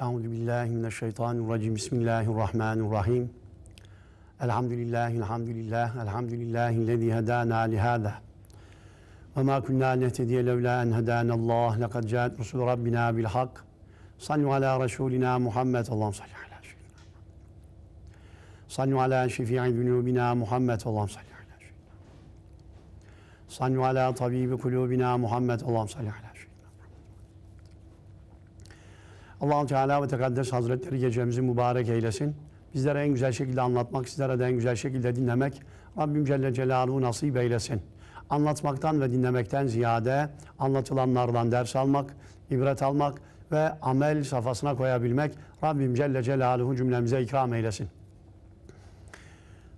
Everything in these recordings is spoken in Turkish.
Euzu billahi mineşşeytanirracim. Bismillahirrahmanirrahim. Elhamdülillahi elhamdülillah. Elhamdülillahi lezî hedâna li hâdâ. Ve mâ kunnâ nehtediye levlâ en hedânallâh. Lekad câet rusul rabbina bil hak. Sallu ala resulina Muhammed. Allah'ım salli ala seyyidina Sallu ala şefii zunubina Muhammed. Allah'ım salli ala seyyidina Sallu ala tabibi kulubina Muhammed. Allah'ım salli ala allah Teala ve Tekaddes Hazretleri gecemizi mübarek eylesin. Bizlere en güzel şekilde anlatmak, sizlere de en güzel şekilde dinlemek Rabbim Celle Celaluhu nasip eylesin. Anlatmaktan ve dinlemekten ziyade anlatılanlardan ders almak, ibret almak ve amel safhasına koyabilmek Rabbim Celle Celaluhu cümlemize ikram eylesin.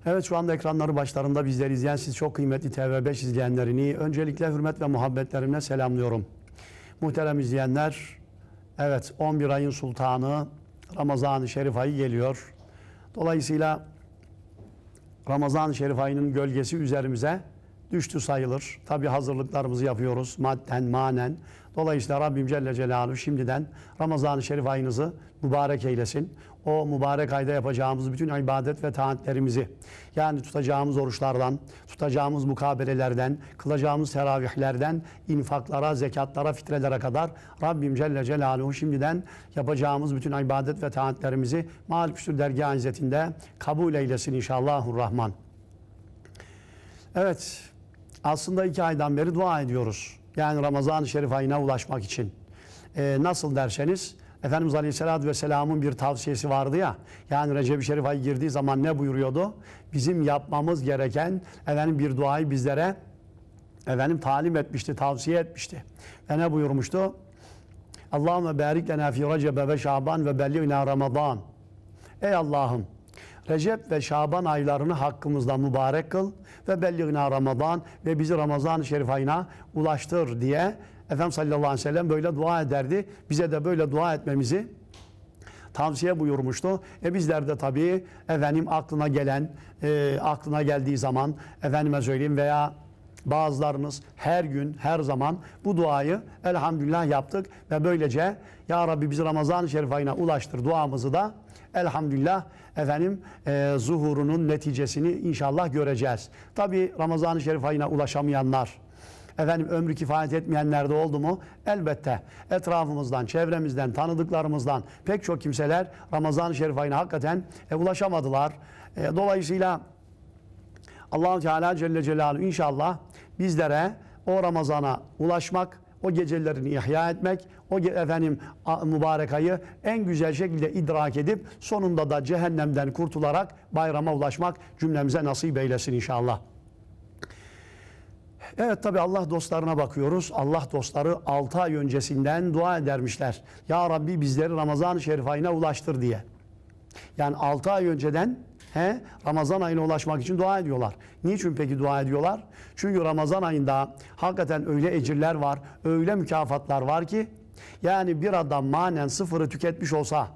Evet şu anda ekranları başlarında bizleri izleyen siz çok kıymetli TV5 izleyenlerini öncelikle hürmet ve muhabbetlerimle selamlıyorum. Muhterem izleyenler, Evet 11 ayın sultanı Ramazan-ı Şerif ayı geliyor. Dolayısıyla Ramazan-ı Şerif ayının gölgesi üzerimize düştü sayılır. Tabi hazırlıklarımızı yapıyoruz madden, manen. Dolayısıyla Rabbim Celle Celaluhu şimdiden Ramazan-ı Şerif ayınızı mübarek eylesin o mübarek ayda yapacağımız bütün ibadet ve taatlerimizi yani tutacağımız oruçlardan, tutacağımız mukabelelerden, kılacağımız teravihlerden, infaklara, zekatlara, fitrelere kadar Rabbim Celle Celaluhu şimdiden yapacağımız bütün ibadet ve taatlerimizi Mâl Püstür Dergâh İzzetinde kabul eylesin inşallahur rahman. Evet, aslında iki aydan beri dua ediyoruz. Yani Ramazan-ı Şerif ayına ulaşmak için. E, nasıl derseniz Efendimiz Aleyhisselatü Vesselam'ın bir tavsiyesi vardı ya. Yani Recep-i Şerif ayı girdiği zaman ne buyuruyordu? Bizim yapmamız gereken efendim bir duayı bizlere efendim talim etmişti, tavsiye etmişti. Ve ne buyurmuştu? Allahümme barik lena fi recebe ve şaban ve belliğna ramazan. Ey Allah'ım Recep ve Şaban aylarını hakkımızda mübarek kıl ve belliğna Ramazan ve bizi Ramazan-ı Şerif ayına ulaştır diye Efendim sallallahu aleyhi ve sellem böyle dua ederdi. Bize de böyle dua etmemizi tavsiye buyurmuştu. E bizler de tabii efendim aklına gelen, e, aklına geldiği zaman efendime söyleyeyim veya Bazılarınız her gün, her zaman bu duayı elhamdülillah yaptık ve böylece Ya Rabbi bizi Ramazan-ı Şerif ayına ulaştır duamızı da elhamdülillah efendim e, zuhurunun neticesini inşallah göreceğiz. tabii Ramazan-ı Şerif ayına ulaşamayanlar, Efendim ömrü kifayet etmeyenler de oldu mu? Elbette. Etrafımızdan, çevremizden, tanıdıklarımızdan pek çok kimseler Ramazan-ı Şerif ayına hakikaten e, ulaşamadılar. E, dolayısıyla allah Teala Celle Celaluhu inşallah bizlere o Ramazan'a ulaşmak, o gecelerini ihya etmek, o efendim mübarek ayı en güzel şekilde idrak edip sonunda da cehennemden kurtularak bayrama ulaşmak cümlemize nasip eylesin inşallah. Evet tabi Allah dostlarına bakıyoruz. Allah dostları 6 ay öncesinden dua edermişler. Ya Rabbi bizleri Ramazan-ı Şerif ayına ulaştır diye. Yani 6 ay önceden he, Ramazan ayına ulaşmak için dua ediyorlar. Niçin peki dua ediyorlar? Çünkü Ramazan ayında hakikaten öyle ecirler var, öyle mükafatlar var ki yani bir adam manen sıfırı tüketmiş olsa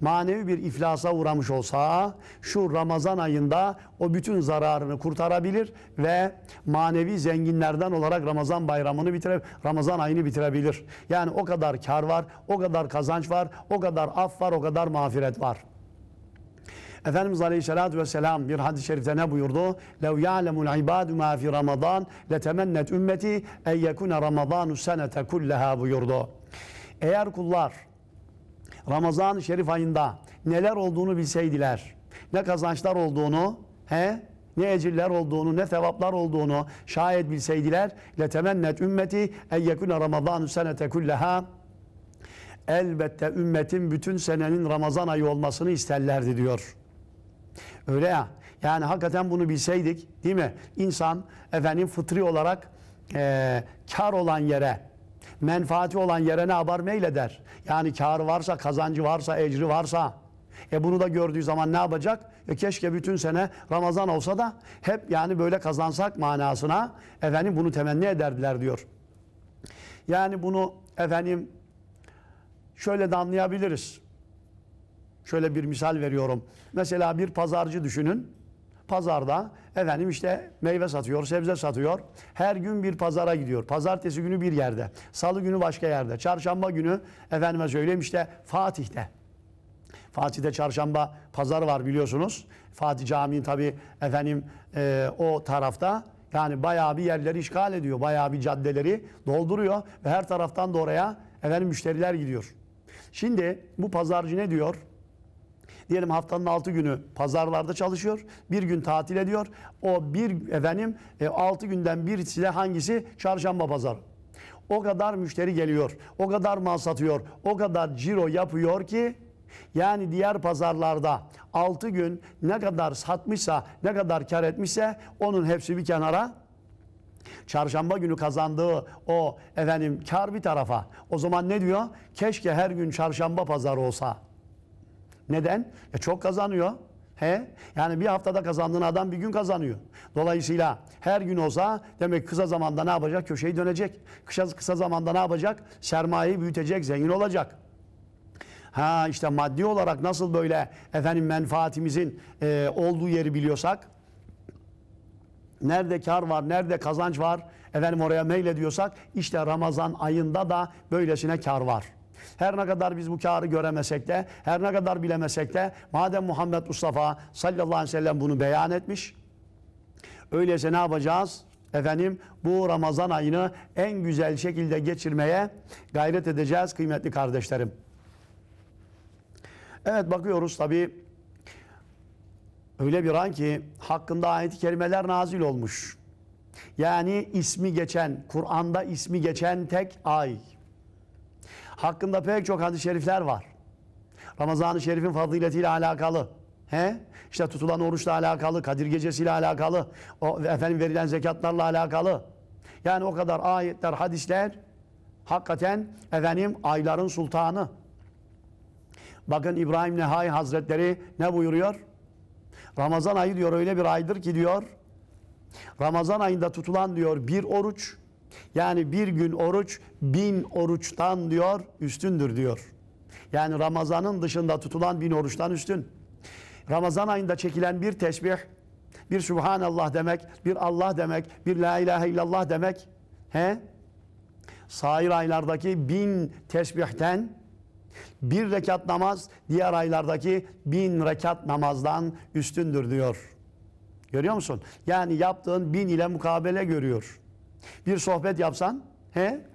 manevi bir iflasa uğramış olsa şu Ramazan ayında o bütün zararını kurtarabilir ve manevi zenginlerden olarak Ramazan bayramını bitirip Ramazan ayını bitirebilir. Yani o kadar kar var, o kadar kazanç var, o kadar af var, o kadar mağfiret var. Efendimiz Aleyhisselatü Vesselam bir hadis-i şerifte ne buyurdu? لَوْ يَعْلَمُ الْعِبَادُ مَا فِي رَمَضَانِ لَتَمَنَّتْ ümmeti اَيْ يَكُنَ رَمَضَانُ سَنَةَ كُلَّهَا buyurdu. Eğer kullar Ramazan-ı Şerif ayında neler olduğunu bilseydiler, ne kazançlar olduğunu, he, ne ecirler olduğunu, ne sevaplar olduğunu şayet bilseydiler, letemennet ümmeti en Ramazan ramazanu senete kulleha elbette ümmetin bütün senenin Ramazan ayı olmasını isterlerdi diyor. Öyle ya. Yani hakikaten bunu bilseydik değil mi? İnsan efendim fıtri olarak e, kar olan yere menfaati olan yerine haber meyle der. Yani karı varsa, kazancı varsa, ecri varsa. E bunu da gördüğü zaman ne yapacak? E keşke bütün sene Ramazan olsa da hep yani böyle kazansak manasına efendim bunu temenni ederdiler diyor. Yani bunu efendim şöyle de anlayabiliriz. Şöyle bir misal veriyorum. Mesela bir pazarcı düşünün. Pazarda Efendim işte meyve satıyor, sebze satıyor. Her gün bir pazara gidiyor. Pazartesi günü bir yerde, salı günü başka yerde, çarşamba günü efendime söyleyeyim işte Fatih'te. Fatih'te çarşamba pazar var biliyorsunuz. Fatih Camii tabi efendim e, o tarafta yani bayağı bir yerleri işgal ediyor. Bayağı bir caddeleri dolduruyor ve her taraftan da oraya efendim müşteriler gidiyor. Şimdi bu pazarcı ne diyor? Diyelim haftanın 6 günü pazarlarda çalışıyor. Bir gün tatil ediyor. O bir efendim 6 e, günden birisi de hangisi? Çarşamba pazarı. O kadar müşteri geliyor. O kadar mal satıyor. O kadar ciro yapıyor ki yani diğer pazarlarda 6 gün ne kadar satmışsa, ne kadar kar etmişse onun hepsi bir kenara çarşamba günü kazandığı o efendim kar bir tarafa. O zaman ne diyor? Keşke her gün çarşamba pazarı olsa. Neden? E çok kazanıyor. He? Yani bir haftada kazandığın adam bir gün kazanıyor. Dolayısıyla her gün olsa demek kısa zamanda ne yapacak? Köşeyi dönecek. Kısa, kısa zamanda ne yapacak? Sermayeyi büyütecek, zengin olacak. Ha işte maddi olarak nasıl böyle efendim menfaatimizin e, olduğu yeri biliyorsak nerede kar var, nerede kazanç var efendim oraya meylediyorsak işte Ramazan ayında da böylesine kar var. Her ne kadar biz bu karı göremesek de, her ne kadar bilemesek de madem Muhammed Mustafa sallallahu aleyhi ve sellem bunu beyan etmiş. Öyleyse ne yapacağız? Efendim bu Ramazan ayını en güzel şekilde geçirmeye gayret edeceğiz kıymetli kardeşlerim. Evet bakıyoruz tabi öyle bir an ki hakkında ayet-i kerimeler nazil olmuş. Yani ismi geçen, Kur'an'da ismi geçen tek ay. Hakkında pek çok hadis-i şerifler var. Ramazan-ı Şerif'in faziletiyle alakalı. He? İşte tutulan oruçla alakalı, Kadir Gecesi'yle alakalı, o efendim verilen zekatlarla alakalı. Yani o kadar ayetler, hadisler hakikaten efendim ayların sultanı. Bakın İbrahim Nehai Hazretleri ne buyuruyor? Ramazan ayı diyor öyle bir aydır ki diyor. Ramazan ayında tutulan diyor bir oruç yani bir gün oruç bin oruçtan diyor üstündür diyor. Yani Ramazan'ın dışında tutulan bin oruçtan üstün. Ramazan ayında çekilen bir tesbih, bir Subhanallah demek, bir Allah demek, bir La İlahe illallah demek. He? Sair aylardaki bin tesbihten bir rekat namaz diğer aylardaki bin rekat namazdan üstündür diyor. Görüyor musun? Yani yaptığın bin ile mukabele görüyor. Bir sohbet yapsan, he?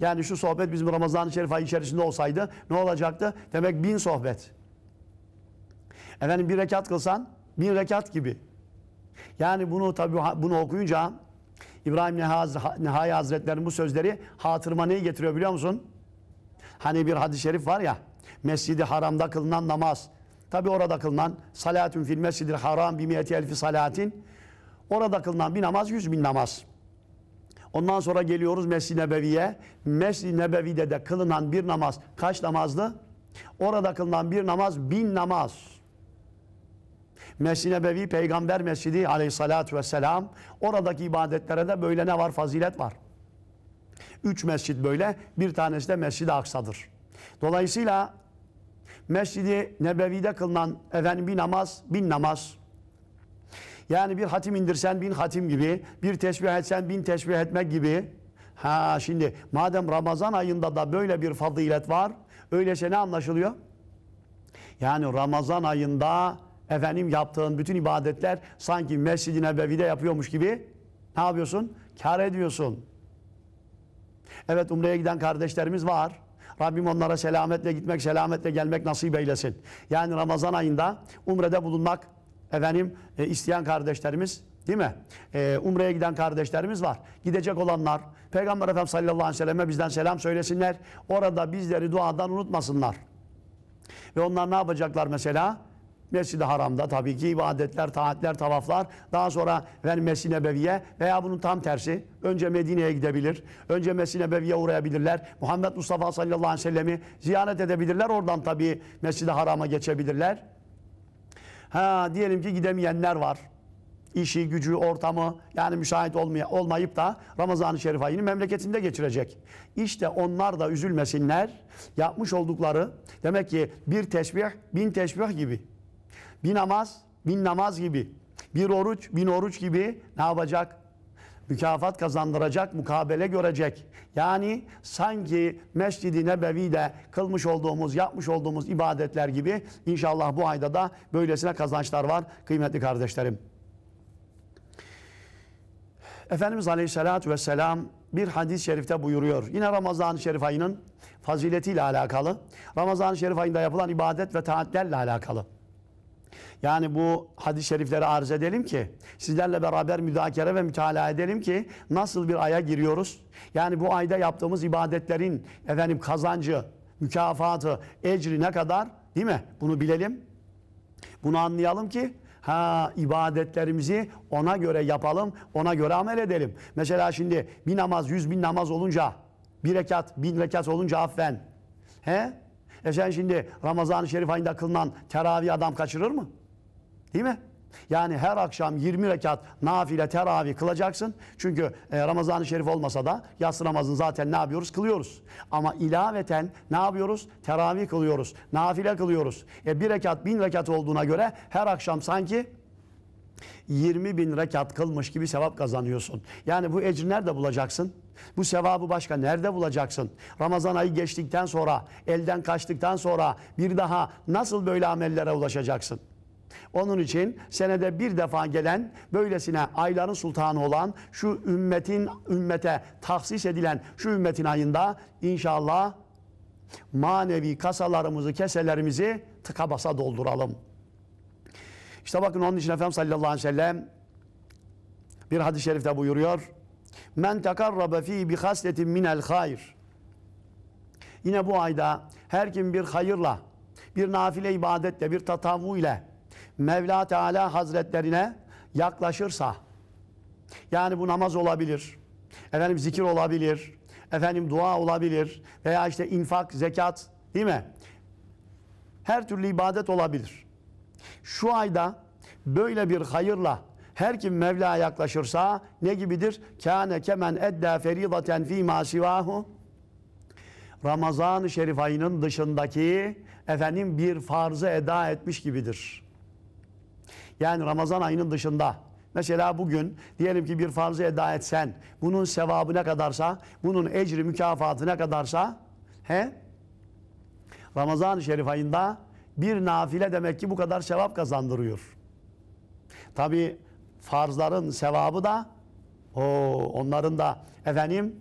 Yani şu sohbet bizim Ramazan-ı Şerif ayı içerisinde olsaydı ne olacaktı? Demek bin sohbet. Efendim bir rekat kılsan bin rekat gibi. Yani bunu tabi bunu okuyunca İbrahim Nehai Hazretleri'nin bu sözleri hatırıma neyi getiriyor biliyor musun? Hani bir hadis-i şerif var ya Mescidi Haram'da kılınan namaz. Tabi orada kılınan salatun fil mescidil haram bimiyeti elfi salatin. Orada kılınan bir namaz yüz bin namaz. Ondan sonra geliyoruz Mescid-i Nebevi'ye. Mescid-i Nebevi'de de kılınan bir namaz kaç namazdı? Orada kılınan bir namaz bin namaz. Mescid-i Nebevi peygamber mescidi aleyhissalatü vesselam. Oradaki ibadetlere de böyle ne var? Fazilet var. Üç mescit böyle. Bir tanesi de Mescid-i Aksa'dır. Dolayısıyla Mescid-i Nebevi'de kılınan efendim bir namaz, bin namaz. Yani bir hatim indirsen bin hatim gibi, bir teşbih etsen bin teşbih etmek gibi. Ha şimdi madem Ramazan ayında da böyle bir fazilet var, öyleyse şey ne anlaşılıyor? Yani Ramazan ayında efendim yaptığın bütün ibadetler sanki Mescid-i Nebevi'de yapıyormuş gibi ne yapıyorsun? Kar ediyorsun. Evet Umre'ye giden kardeşlerimiz var. Rabbim onlara selametle gitmek, selametle gelmek nasip eylesin. Yani Ramazan ayında Umre'de bulunmak Efendim e, isteyen kardeşlerimiz değil mi? E, Umre'ye giden kardeşlerimiz var. Gidecek olanlar Peygamber Efendimiz sallallahu aleyhi ve selleme bizden selam söylesinler. Orada bizleri duadan unutmasınlar. Ve onlar ne yapacaklar mesela? Mescid-i Haram'da tabii ki ibadetler, taatler, tavaflar. Daha sonra ver Mescid-i Nebevi'ye veya bunun tam tersi. Önce Medine'ye gidebilir. Önce Mescid-i Nebevi'ye uğrayabilirler. Muhammed Mustafa sallallahu aleyhi ve sellemi ziyaret edebilirler. Oradan tabii Mescid-i Haram'a geçebilirler. Ha diyelim ki gidemeyenler var. İşi, gücü, ortamı yani müsait olmaya, olmayıp da Ramazan-ı Şerif ayını memleketinde geçirecek. İşte onlar da üzülmesinler. Yapmış oldukları demek ki bir tesbih bin tesbih gibi. Bir namaz bin namaz gibi. Bir oruç bin oruç gibi ne yapacak? mükafat kazandıracak, mukabele görecek. Yani sanki Mescid-i Nebevi'de kılmış olduğumuz, yapmış olduğumuz ibadetler gibi inşallah bu ayda da böylesine kazançlar var kıymetli kardeşlerim. Efendimiz Aleyhisselatü Vesselam bir hadis-i şerifte buyuruyor. Yine Ramazan-ı Şerif ayının faziletiyle alakalı. Ramazan-ı Şerif ayında yapılan ibadet ve taatlerle alakalı. Yani bu hadis-i şerifleri arz edelim ki sizlerle beraber müdakere ve mütalaa edelim ki nasıl bir aya giriyoruz? Yani bu ayda yaptığımız ibadetlerin efendim kazancı, mükafatı, ecri ne kadar? Değil mi? Bunu bilelim. Bunu anlayalım ki ha ibadetlerimizi ona göre yapalım, ona göre amel edelim. Mesela şimdi bir namaz, yüz bin namaz olunca, bir rekat, bin rekat olunca affen. He? E sen şimdi Ramazan-ı Şerif ayında kılınan teravih adam kaçırır mı? Değil mi? Yani her akşam 20 rekat nafile teravih kılacaksın. Çünkü e, Ramazan-ı Şerif olmasa da yatsı namazını zaten ne yapıyoruz? Kılıyoruz. Ama ilaveten ne yapıyoruz? Teravih kılıyoruz. Nafile kılıyoruz. E bir rekat bin rekat olduğuna göre her akşam sanki 20 bin rekat kılmış gibi sevap kazanıyorsun. Yani bu ecri nerede bulacaksın? Bu sevabı başka nerede bulacaksın? Ramazan ayı geçtikten sonra, elden kaçtıktan sonra bir daha nasıl böyle amellere ulaşacaksın?'' Onun için senede bir defa gelen böylesine ayların sultanı olan şu ümmetin ümmete tahsis edilen şu ümmetin ayında inşallah manevi kasalarımızı, keselerimizi tıka basa dolduralım. İşte bakın onun için Efendim sallallahu aleyhi ve sellem bir hadis-i şerifte buyuruyor. Men tekarrabe fi bi hasletin minel hayr. Yine bu ayda her kim bir hayırla, bir nafile ibadetle, bir tatavu ile Mevla Teala Hazretlerine yaklaşırsa yani bu namaz olabilir. Efendim zikir olabilir. Efendim dua olabilir veya işte infak, zekat değil mi? Her türlü ibadet olabilir. Şu ayda böyle bir hayırla her kim Mevla'ya yaklaşırsa ne gibidir? Kâne kemen edda feridaten fî mâ sivâhu Ramazan-ı Şerif ayının dışındaki efendim bir farzı eda etmiş gibidir. Yani Ramazan ayının dışında Mesela bugün diyelim ki bir farzı eda etsen bunun sevabı ne kadarsa bunun ecri mükafatı ne kadarsa he? Ramazan-ı Şerif ayında bir nafile demek ki bu kadar sevap kazandırıyor. Tabi farzların sevabı da o onların da efendim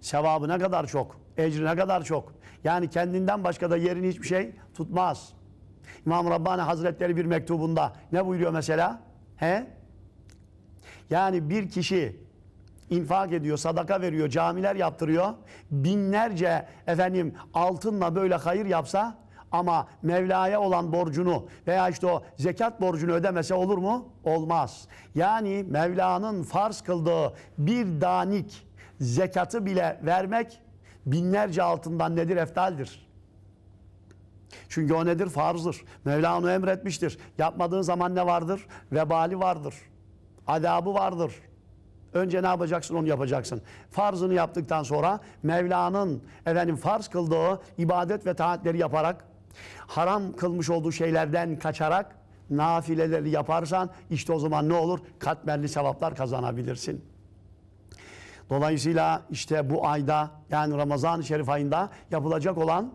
sevabı ne kadar çok, ecri ne kadar çok. Yani kendinden başka da yerini hiçbir şey tutmaz. İmam Rabbani Hazretleri bir mektubunda ne buyuruyor mesela? He? Yani bir kişi infak ediyor, sadaka veriyor, camiler yaptırıyor. Binlerce efendim altınla böyle hayır yapsa ama Mevla'ya olan borcunu veya işte o zekat borcunu ödemese olur mu? Olmaz. Yani Mevla'nın farz kıldığı bir danik zekatı bile vermek binlerce altından nedir? Eftaldir. Çünkü o nedir? Farzdır. Mevla emretmiştir. Yapmadığın zaman ne vardır? Vebali vardır. Adabı vardır. Önce ne yapacaksın onu yapacaksın. Farzını yaptıktan sonra Mevla'nın efendim farz kıldığı ibadet ve taatleri yaparak haram kılmış olduğu şeylerden kaçarak nafileleri yaparsan işte o zaman ne olur? Katmerli sevaplar kazanabilirsin. Dolayısıyla işte bu ayda yani Ramazan-ı Şerif ayında yapılacak olan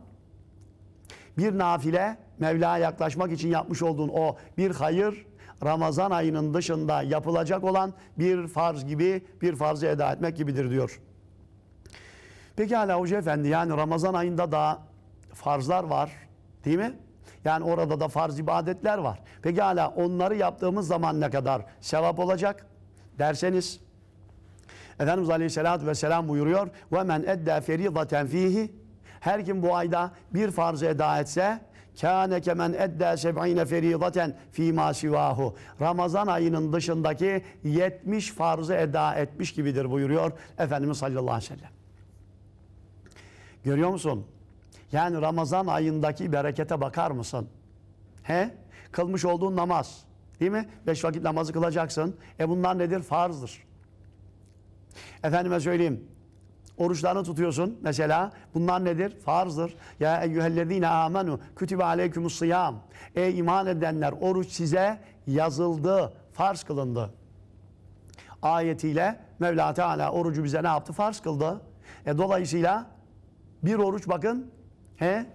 bir nafile Mevla'ya yaklaşmak için yapmış olduğun o bir hayır Ramazan ayının dışında yapılacak olan bir farz gibi bir farzı eda etmek gibidir diyor. Peki hala Hoca Efendi yani Ramazan ayında da farzlar var değil mi? Yani orada da farz ibadetler var. Peki hala onları yaptığımız zaman ne kadar sevap olacak derseniz Efendimiz Aleyhisselatü Vesselam buyuruyor ve men edde feridaten fihi her kim bu ayda bir farzı eda etse kâne kemen edde seb'ine feridaten fîmâ sivahu. Ramazan ayının dışındaki 70 farzı eda etmiş gibidir buyuruyor Efendimiz sallallahu aleyhi ve sellem. Görüyor musun? Yani Ramazan ayındaki berekete bakar mısın? He? Kılmış olduğun namaz. Değil mi? Beş vakit namazı kılacaksın. E bunlar nedir? Farzdır. Efendime söyleyeyim. Oruçlarını tutuyorsun mesela. Bunlar nedir? Farzdır. Ya eyyühellezine amenu kütübe aleykumus sıyam. Ey iman edenler oruç size yazıldı. Farz kılındı. Ayetiyle Mevla Teala orucu bize ne yaptı? Farz kıldı. E, dolayısıyla bir oruç bakın. He?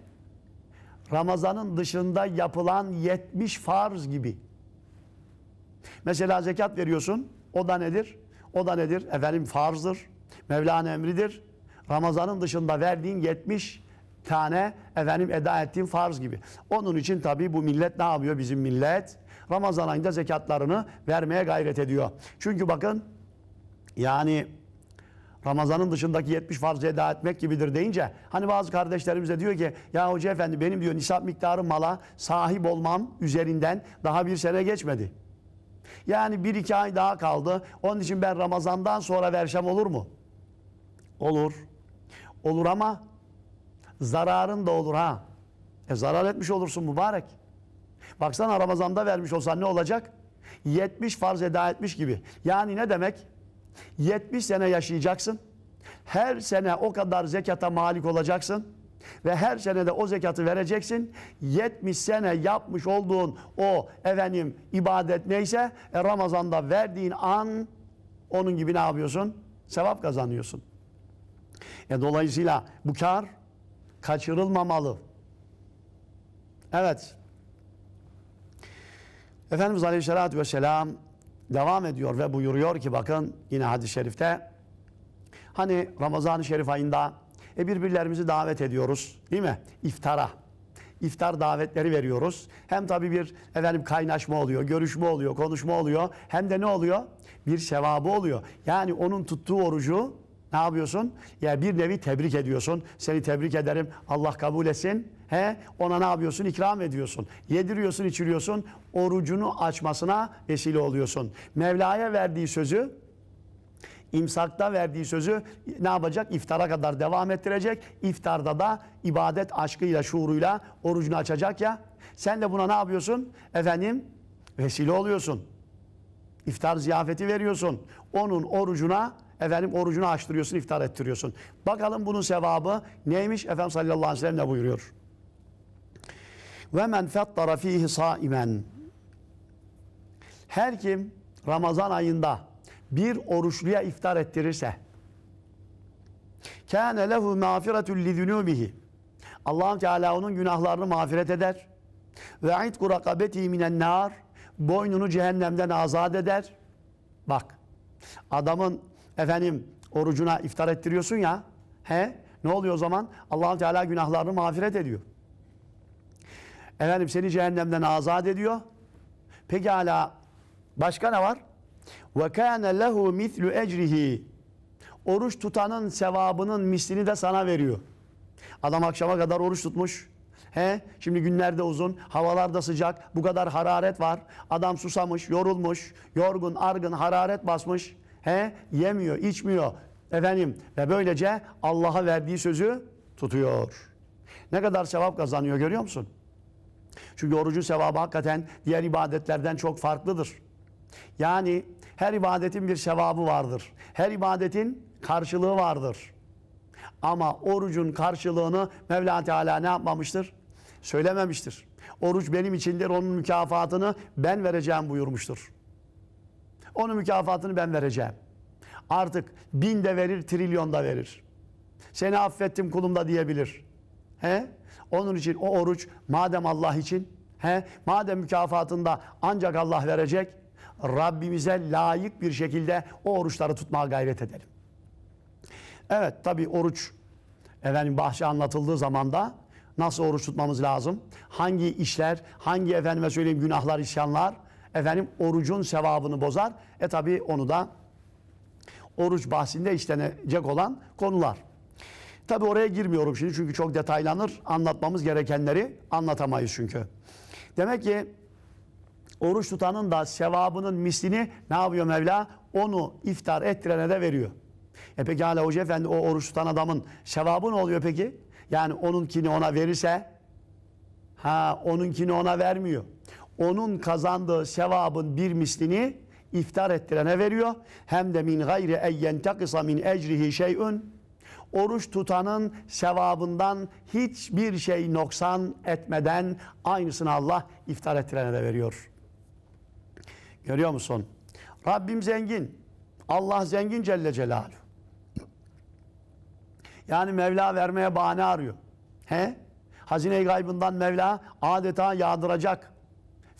Ramazan'ın dışında yapılan 70 farz gibi. Mesela zekat veriyorsun. O da nedir? O da nedir? Efendim farzdır. Mevlana emridir. Ramazan'ın dışında verdiğin 70 tane efendim eda ettiğin farz gibi. Onun için tabii bu millet ne yapıyor bizim millet? Ramazan ayında zekatlarını vermeye gayret ediyor. Çünkü bakın yani Ramazan'ın dışındaki 70 farzı eda etmek gibidir deyince hani bazı kardeşlerimiz de diyor ki ya hoca efendi benim diyor nisap miktarı mala sahip olmam üzerinden daha bir sene geçmedi. Yani bir iki ay daha kaldı. Onun için ben Ramazan'dan sonra versem olur mu? Olur. Olur ama zararın da olur ha. E zarar etmiş olursun mübarek. Baksana Ramazan'da vermiş olsan ne olacak? 70 farz eda etmiş gibi. Yani ne demek? 70 sene yaşayacaksın. Her sene o kadar zekata malik olacaksın. Ve her sene de o zekatı vereceksin. 70 sene yapmış olduğun o efendim ibadet neyse e, Ramazan'da verdiğin an onun gibi ne yapıyorsun? Sevap kazanıyorsun. E, dolayısıyla bu kar kaçırılmamalı. Evet. Efendimiz Aleyhisselatü Vesselam devam ediyor ve buyuruyor ki bakın yine hadis-i şerifte hani Ramazan-ı Şerif ayında e birbirlerimizi davet ediyoruz değil mi? İftara. İftar davetleri veriyoruz. Hem tabi bir efendim kaynaşma oluyor, görüşme oluyor, konuşma oluyor. Hem de ne oluyor? Bir sevabı oluyor. Yani onun tuttuğu orucu ne yapıyorsun? Ya bir nevi tebrik ediyorsun. Seni tebrik ederim. Allah kabul etsin. He? Ona ne yapıyorsun? İkram ediyorsun. Yediriyorsun, içiriyorsun. Orucunu açmasına vesile oluyorsun. Mevla'ya verdiği sözü imsakta verdiği sözü ne yapacak? İftara kadar devam ettirecek. İftarda da ibadet aşkıyla, şuuruyla orucunu açacak ya. Sen de buna ne yapıyorsun? Efendim vesile oluyorsun. İftar ziyafeti veriyorsun. Onun orucuna Efendim orucunu açtırıyorsun, iftar ettiriyorsun. Bakalım bunun sevabı neymiş? Efendim sallallahu aleyhi ve sellem ne buyuruyor? Ve men fettara fihi saimen. Her kim Ramazan ayında bir oruçluya iftar ettirirse kâne lehu mağfiretül lidünûbihi allah Teala onun günahlarını mağfiret eder. Ve itku rakabeti minen nar boynunu cehennemden azat eder. Bak adamın efendim orucuna iftar ettiriyorsun ya. He? Ne oluyor o zaman? allah Teala günahlarını mağfiret ediyor. Efendim seni cehennemden azat ediyor. Peki hala başka ne var? وَكَانَ lehu مِثْلُ ecrihi. Oruç tutanın sevabının mislini de sana veriyor. Adam akşama kadar oruç tutmuş. He? Şimdi günlerde uzun, havalar da sıcak, bu kadar hararet var. Adam susamış, yorulmuş, yorgun, argın, hararet basmış. He? Yemiyor, içmiyor. Efendim ve böylece Allah'a verdiği sözü tutuyor. Ne kadar sevap kazanıyor görüyor musun? Çünkü orucun sevabı hakikaten diğer ibadetlerden çok farklıdır. Yani her ibadetin bir sevabı vardır. Her ibadetin karşılığı vardır. Ama orucun karşılığını Mevla Teala ne yapmamıştır? Söylememiştir. Oruç benim içindir, onun mükafatını ben vereceğim buyurmuştur. Onun mükafatını ben vereceğim. Artık bin de verir, trilyon da verir. Seni affettim kulum da diyebilir. He? Onun için o oruç madem Allah için, he? madem mükafatında ancak Allah verecek, Rabbimize layık bir şekilde o oruçları tutmaya gayret edelim. Evet tabi oruç efendim bahşe anlatıldığı zaman da nasıl oruç tutmamız lazım? Hangi işler, hangi efendime söyleyeyim günahlar, isyanlar efendim orucun sevabını bozar. E tabi onu da oruç bahsinde işlenecek olan konular. Tabi oraya girmiyorum şimdi çünkü çok detaylanır. Anlatmamız gerekenleri anlatamayız çünkü. Demek ki oruç tutanın da sevabının mislini ne yapıyor Mevla? Onu iftar ettirene de veriyor. E peki hala hoca efendi o oruç tutan adamın sevabı ne oluyor peki? Yani onunkini ona verirse ha onunkini ona vermiyor onun kazandığı sevabın bir mislini iftar ettirene veriyor. Hem de min gayri eyyen takısa min ecrihi şey'ün oruç tutanın sevabından hiçbir şey noksan etmeden aynısını Allah iftar ettirene de veriyor. Görüyor musun? Rabbim zengin. Allah zengin Celle Celaluhu. Yani Mevla vermeye bahane arıyor. He? Hazine-i gaybından Mevla adeta yağdıracak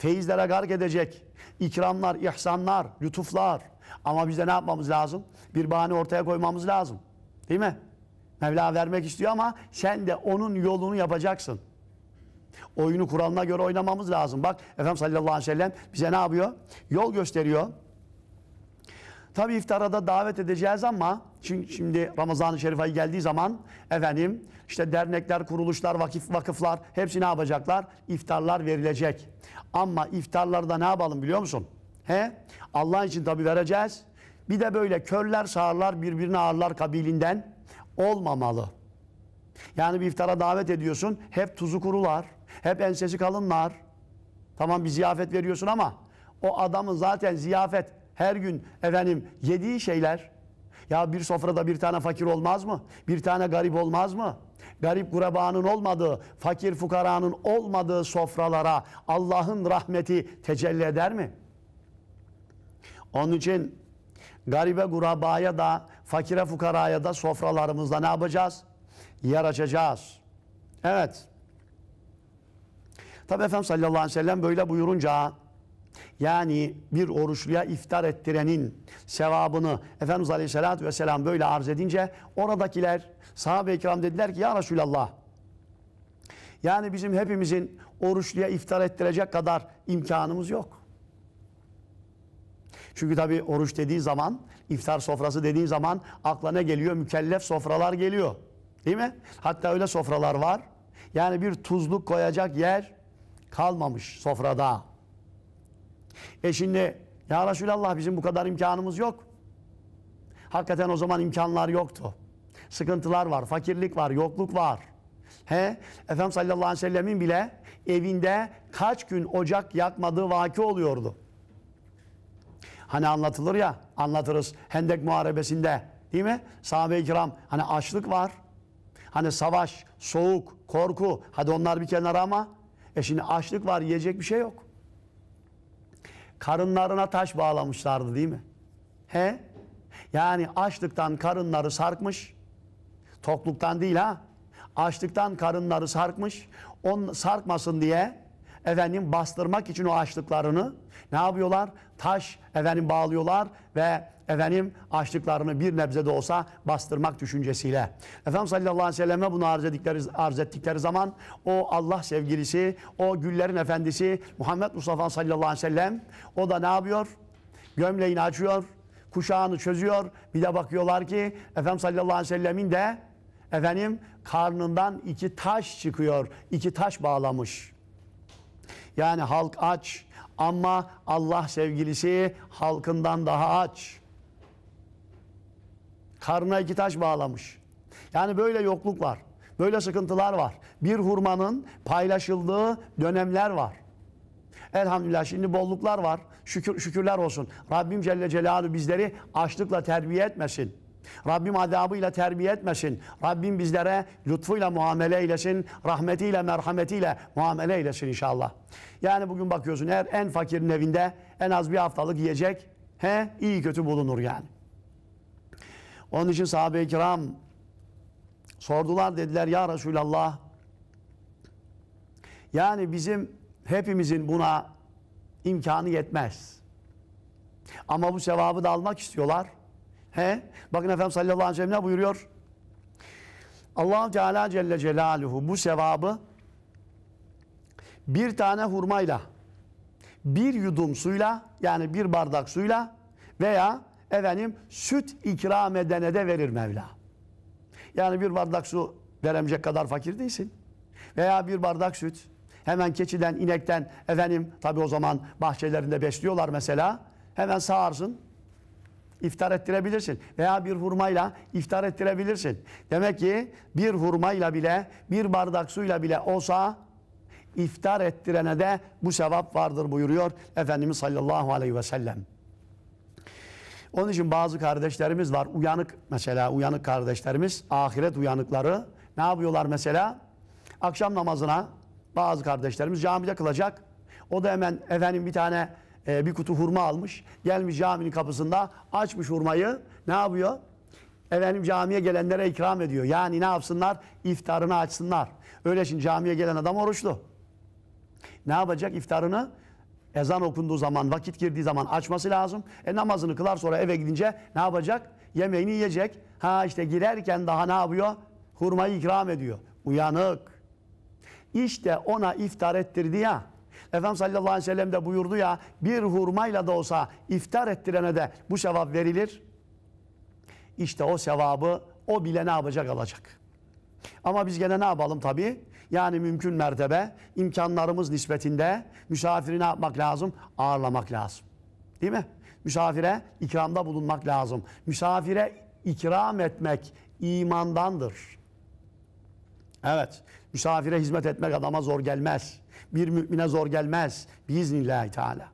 feyizlere gark edecek ikramlar, ihsanlar, lütuflar. Ama biz de ne yapmamız lazım? Bir bahane ortaya koymamız lazım. Değil mi? Mevla vermek istiyor ama sen de onun yolunu yapacaksın. Oyunu kuralına göre oynamamız lazım. Bak Efendimiz sallallahu aleyhi ve sellem bize ne yapıyor? Yol gösteriyor. Tabi iftara da davet edeceğiz ama çünkü şimdi Ramazan-ı Şerif ayı geldiği zaman efendim işte dernekler, kuruluşlar, vakıf, vakıflar hepsi ne yapacaklar? İftarlar verilecek. Ama iftarlarda ne yapalım biliyor musun? He? Allah için tabii vereceğiz. Bir de böyle körler sağırlar birbirine ağırlar kabilinden olmamalı. Yani bir iftara davet ediyorsun hep tuzu kurular, hep ensesi kalınlar. Tamam bir ziyafet veriyorsun ama o adamın zaten ziyafet her gün efendim yediği şeyler ya bir sofrada bir tane fakir olmaz mı? Bir tane garip olmaz mı? Garip gurabanın olmadığı, fakir fukaranın olmadığı sofralara Allah'ın rahmeti tecelli eder mi? Onun için garibe gurabaya da, fakire fukaraya da sofralarımızda ne yapacağız? Yer açacağız. Evet. Tabi Efendimiz sallallahu aleyhi ve sellem böyle buyurunca yani bir oruçluya iftar ettirenin sevabını Efendimiz Aleyhisselatü Vesselam böyle arz edince oradakiler sahabe-i kiram dediler ki ya Resulallah yani bizim hepimizin oruçluya iftar ettirecek kadar imkanımız yok. Çünkü tabi oruç dediği zaman, iftar sofrası dediği zaman akla ne geliyor? Mükellef sofralar geliyor. Değil mi? Hatta öyle sofralar var. Yani bir tuzluk koyacak yer kalmamış sofrada. E şimdi ya Resulallah bizim bu kadar imkanımız yok. Hakikaten o zaman imkanlar yoktu. Sıkıntılar var, fakirlik var, yokluk var. He? Efendimiz sallallahu aleyhi ve sellemin bile evinde kaç gün ocak yakmadığı vaki oluyordu. Hani anlatılır ya, anlatırız Hendek Muharebesi'nde değil mi? Sahabe-i kiram hani açlık var. Hani savaş, soğuk, korku. Hadi onlar bir kenara ama e şimdi açlık var, yiyecek bir şey yok karınlarına taş bağlamışlardı değil mi? He? Yani açlıktan karınları sarkmış. Tokluktan değil ha. Açlıktan karınları sarkmış. On sarkmasın diye efendim bastırmak için o açlıklarını ne yapıyorlar? taş efendim bağlıyorlar ve efendim açlıklarını bir nebze de olsa bastırmak düşüncesiyle. Efendim sallallahu aleyhi ve selleme bunu arz ettikleri, arz ettikleri zaman o Allah sevgilisi, o güllerin efendisi Muhammed Mustafa sallallahu aleyhi ve sellem o da ne yapıyor? Gömleğini açıyor, kuşağını çözüyor. Bir de bakıyorlar ki efendim sallallahu aleyhi ve sellemin de efendim karnından iki taş çıkıyor. iki taş bağlamış. Yani halk aç, ama Allah sevgilisi halkından daha aç. Karnına iki taş bağlamış. Yani böyle yokluk var. Böyle sıkıntılar var. Bir hurmanın paylaşıldığı dönemler var. Elhamdülillah şimdi bolluklar var. Şükür, şükürler olsun. Rabbim Celle Celaluhu bizleri açlıkla terbiye etmesin. Rabbim adabıyla terbiye etmesin. Rabbim bizlere lütfuyla muamele eylesin. Rahmetiyle, merhametiyle muamele eylesin inşallah. Yani bugün bakıyorsun her en fakirin evinde en az bir haftalık yiyecek. He iyi kötü bulunur yani. Onun için sahabe-i kiram sordular dediler ya Resulallah. Yani bizim hepimizin buna imkanı yetmez. Ama bu sevabı da almak istiyorlar. He? Bakın Efendim sallallahu aleyhi ve sellem ne buyuruyor? allah Teala Celle Celaluhu bu sevabı bir tane hurmayla, bir yudum suyla yani bir bardak suyla veya efendim süt ikram edene de verir Mevla. Yani bir bardak su veremeyecek kadar fakir değilsin. Veya bir bardak süt. Hemen keçiden, inekten efendim tabi o zaman bahçelerinde besliyorlar mesela. Hemen sağarsın iftar ettirebilirsin. Veya bir hurmayla iftar ettirebilirsin. Demek ki bir hurmayla bile, bir bardak suyla bile olsa iftar ettirene de bu sevap vardır buyuruyor Efendimiz sallallahu aleyhi ve sellem. Onun için bazı kardeşlerimiz var. Uyanık mesela uyanık kardeşlerimiz, ahiret uyanıkları ne yapıyorlar mesela? Akşam namazına bazı kardeşlerimiz camide kılacak. O da hemen efendim bir tane e, bir kutu hurma almış. Gelmiş caminin kapısında açmış hurmayı. Ne yapıyor? Efendim camiye gelenlere ikram ediyor. Yani ne yapsınlar? İftarını açsınlar. Öyle şimdi camiye gelen adam oruçlu. Ne yapacak? iftarını ezan okunduğu zaman, vakit girdiği zaman açması lazım. E namazını kılar sonra eve gidince ne yapacak? Yemeğini yiyecek. Ha işte girerken daha ne yapıyor? Hurmayı ikram ediyor. Uyanık. İşte ona iftar ettirdi ya. Efendimiz sallallahu aleyhi ve sellem de buyurdu ya bir hurmayla da olsa iftar ettirene de bu sevap verilir. İşte o sevabı o bile ne yapacak alacak. Ama biz gene ne yapalım tabi? Yani mümkün mertebe imkanlarımız nispetinde misafiri ne yapmak lazım? Ağırlamak lazım. Değil mi? Misafire ikramda bulunmak lazım. Misafire ikram etmek imandandır. Evet. Misafire hizmet etmek adama zor gelmez bir mümine zor gelmez. Biiznillahü Teala.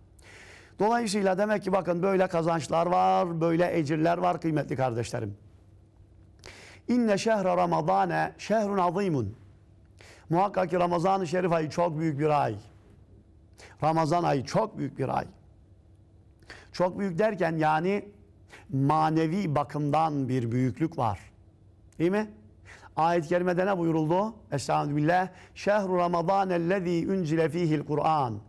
Dolayısıyla demek ki bakın böyle kazançlar var, böyle ecirler var kıymetli kardeşlerim. İnne şehre Ramazane şehrun azimun. Muhakkak ki Ramazan-ı Şerif ayı çok büyük bir ay. Ramazan ayı çok büyük bir ay. Çok büyük derken yani manevi bakımdan bir büyüklük var. Değil mi? Ayet-i kerimede ne buyuruldu? Estağfirullah. Şehru Ramazan ellezî uncile fîhil Kur'an.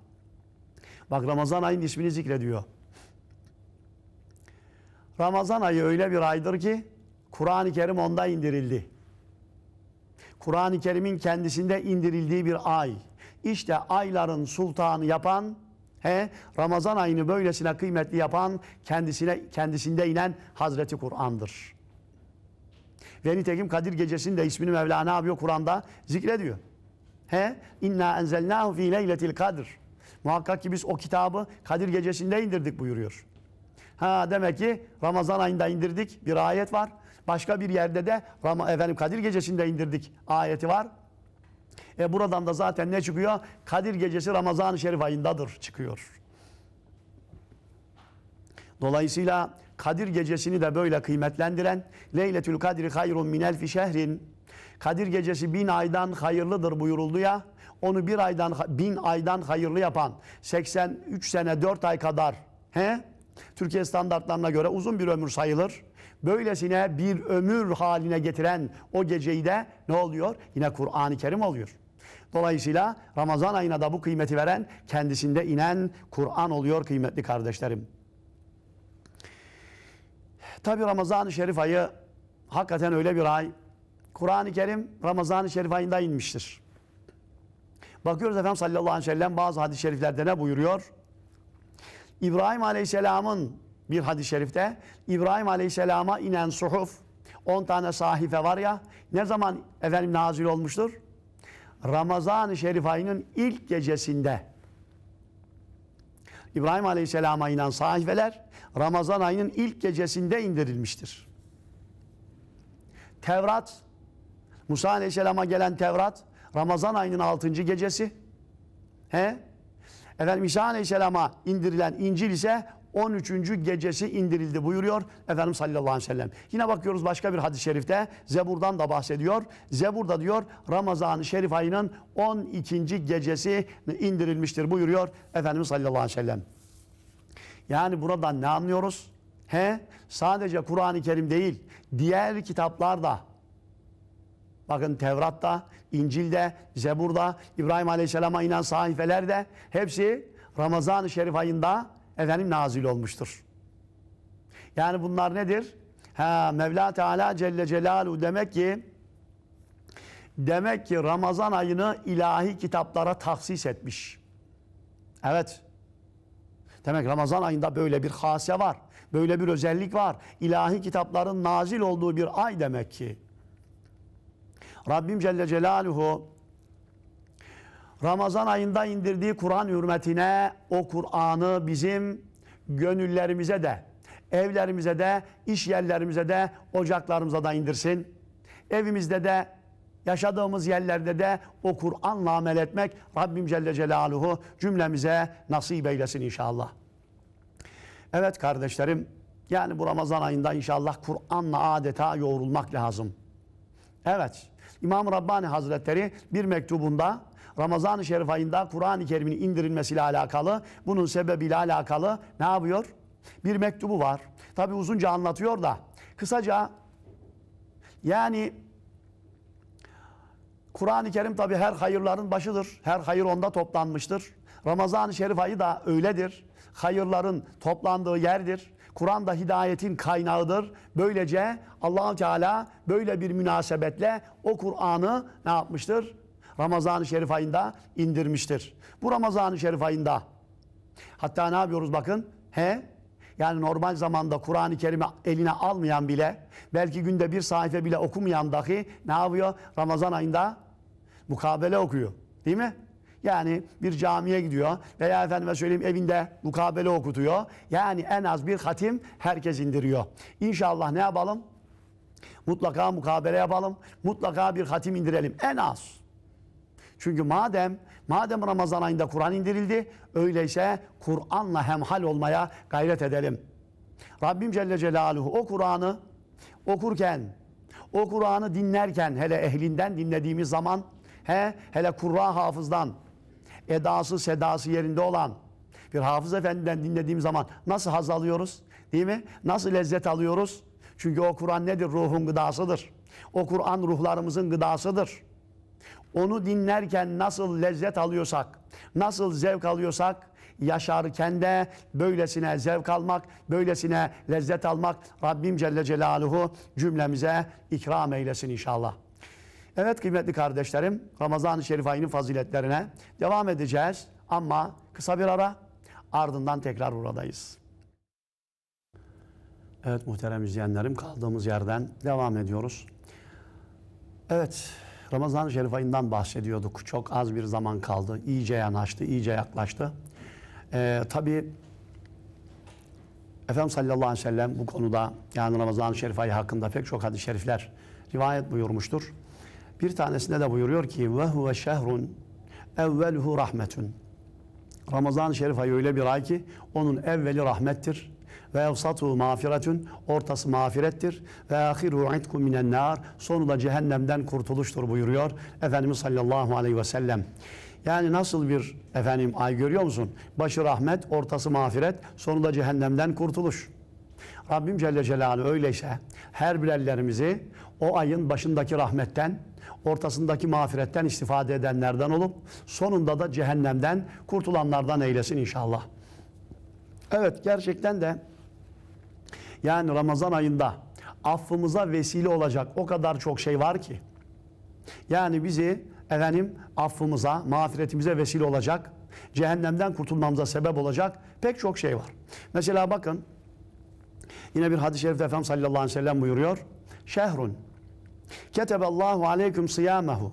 Bak Ramazan ayının ismini zikrediyor. Ramazan ayı öyle bir aydır ki Kur'an-ı Kerim onda indirildi. Kur'an-ı Kerim'in kendisinde indirildiği bir ay. İşte ayların sultanı yapan, he, Ramazan ayını böylesine kıymetli yapan kendisine kendisinde inen Hazreti Kur'an'dır. Ve nitekim Kadir Gecesi'nin de ismini Mevlana abiyo Kur'an'da zikrediyor. He? İnna enzelnahu fi leyletil kadir. Muhakkak ki biz o kitabı Kadir Gecesi'nde indirdik buyuruyor. Ha demek ki Ramazan ayında indirdik bir ayet var. Başka bir yerde de Ram efendim Kadir Gecesi'nde indirdik ayeti var. E buradan da zaten ne çıkıyor? Kadir Gecesi Ramazan-ı Şerif ayındadır çıkıyor. Dolayısıyla Kadir gecesini de böyle kıymetlendiren Leyletül Kadri hayrun min elfi şehrin Kadir gecesi bin aydan hayırlıdır buyuruldu ya onu bir aydan bin aydan hayırlı yapan 83 sene 4 ay kadar he? Türkiye standartlarına göre uzun bir ömür sayılır. Böylesine bir ömür haline getiren o geceyi de ne oluyor? Yine Kur'an-ı Kerim oluyor. Dolayısıyla Ramazan ayına da bu kıymeti veren kendisinde inen Kur'an oluyor kıymetli kardeşlerim. Tabi Ramazan-ı Şerif ayı hakikaten öyle bir ay. Kur'an-ı Kerim Ramazan-ı Şerif ayında inmiştir. Bakıyoruz efendim sallallahu aleyhi ve sellem bazı hadis-i şeriflerde ne buyuruyor? İbrahim aleyhisselamın bir hadis-i şerifte İbrahim aleyhisselama inen suhuf 10 tane sahife var ya ne zaman efendim nazil olmuştur? Ramazan-ı Şerif ayının ilk gecesinde İbrahim Aleyhisselam'a inen sahifeler Ramazan ayının ilk gecesinde indirilmiştir. Tevrat, Musa Aleyhisselam'a gelen Tevrat, Ramazan ayının 6. gecesi. He? Efendim İsa Aleyhisselam'a indirilen İncil ise 13. gecesi indirildi buyuruyor Efendim sallallahu aleyhi ve sellem. Yine bakıyoruz başka bir hadis-i şerifte Zebur'dan da bahsediyor. Zebur'da diyor Ramazan-ı Şerif ayının 12. gecesi indirilmiştir buyuruyor Efendimiz sallallahu aleyhi ve sellem. Yani buradan ne anlıyoruz? He? Sadece Kur'an-ı Kerim değil, diğer kitaplar da. Bakın Tevrat'ta, İncil'de, Zebur'da, İbrahim Aleyhisselam'a inen sahifelerde hepsi Ramazan-ı Şerif ayında efendim nazil olmuştur. Yani bunlar nedir? Ha, Mevla Teala Celle Celaluhu demek ki demek ki Ramazan ayını ilahi kitaplara tahsis etmiş. Evet. Demek Ramazan ayında böyle bir hase var. Böyle bir özellik var. İlahi kitapların nazil olduğu bir ay demek ki. Rabbim Celle Celaluhu Ramazan ayında indirdiği Kur'an hürmetine o Kur'an'ı bizim gönüllerimize de, evlerimize de, iş yerlerimize de, ocaklarımıza da indirsin. Evimizde de, yaşadığımız yerlerde de o Kur'an'la amel etmek Rabbim Celle Celaluhu cümlemize nasip eylesin inşallah. Evet kardeşlerim yani bu Ramazan ayında inşallah Kur'an'la adeta yoğrulmak lazım. Evet İmam Rabbani Hazretleri bir mektubunda Ramazan-ı Şerif ayında Kur'an-ı Kerim'in indirilmesiyle alakalı bunun sebebiyle alakalı ne yapıyor? Bir mektubu var. Tabi uzunca anlatıyor da kısaca yani Kur'an-ı Kerim tabi her hayırların başıdır. Her hayır onda toplanmıştır. Ramazan-ı Şerif ayı da öyledir. Hayırların toplandığı yerdir. Kur'an da hidayetin kaynağıdır. Böylece allah Teala böyle bir münasebetle o Kur'an'ı ne yapmıştır? Ramazan-ı Şerif ayında indirmiştir. Bu Ramazan-ı Şerif ayında hatta ne yapıyoruz bakın? He? Yani normal zamanda Kur'an-ı Kerim'i eline almayan bile, belki günde bir sayfa bile okumayan dahi ne yapıyor? Ramazan ayında mukabele okuyor. Değil mi? Yani bir camiye gidiyor veya efendime söyleyeyim evinde mukabele okutuyor. Yani en az bir hatim herkes indiriyor. İnşallah ne yapalım? Mutlaka mukabele yapalım. Mutlaka bir hatim indirelim. En az. Çünkü madem madem Ramazan ayında Kur'an indirildi öyleyse Kur'an'la hemhal olmaya gayret edelim. Rabbim Celle Celaluhu o Kur'an'ı okurken, o Kur'an'ı dinlerken hele ehlinden dinlediğimiz zaman He, hele kurra hafızdan, edası sedası yerinde olan bir hafız efendiden dinlediğim zaman nasıl haz alıyoruz? Değil mi? Nasıl lezzet alıyoruz? Çünkü o Kur'an nedir? Ruhun gıdasıdır. O Kur'an ruhlarımızın gıdasıdır. Onu dinlerken nasıl lezzet alıyorsak, nasıl zevk alıyorsak, yaşarken de böylesine zevk almak, böylesine lezzet almak Rabbim Celle Celaluhu cümlemize ikram eylesin inşallah. Evet kıymetli kardeşlerim Ramazan-ı Şerif ayının faziletlerine devam edeceğiz. Ama kısa bir ara ardından tekrar buradayız. Evet muhterem izleyenlerim kaldığımız yerden devam ediyoruz. Evet Ramazan-ı Şerif ayından bahsediyorduk. Çok az bir zaman kaldı. İyice yanaştı, iyice yaklaştı. Ee, tabii Efendimiz sallallahu aleyhi ve sellem bu konuda yani Ramazan-ı Şerif ayı hakkında pek çok hadis-i şerifler rivayet buyurmuştur. Bir tanesinde de buyuruyor ki ve huve şehrun evvelhu rahmetun. Ramazan-ı Şerif ayı öyle bir ay ki onun evveli rahmettir. Ve evsatu mağfiretün, ortası mağfirettir. Ve ahiru itkum minen nar, sonu da cehennemden kurtuluştur buyuruyor Efendimiz sallallahu aleyhi ve sellem. Yani nasıl bir efendim ay görüyor musun? Başı rahmet, ortası mağfiret, sonu da cehennemden kurtuluş. Rabbim Celle Celaluhu öyleyse her birerlerimizi o ayın başındaki rahmetten ortasındaki mağfiretten istifade edenlerden olup sonunda da cehennemden kurtulanlardan eylesin inşallah. Evet gerçekten de yani Ramazan ayında affımıza vesile olacak o kadar çok şey var ki. Yani bizi efendim affımıza, mağfiretimize vesile olacak, cehennemden kurtulmamıza sebep olacak pek çok şey var. Mesela bakın yine bir hadis-i şerifte Efendimiz sallallahu aleyhi ve sellem buyuruyor. Şehrun Keteballahu aleyküm siyamehu.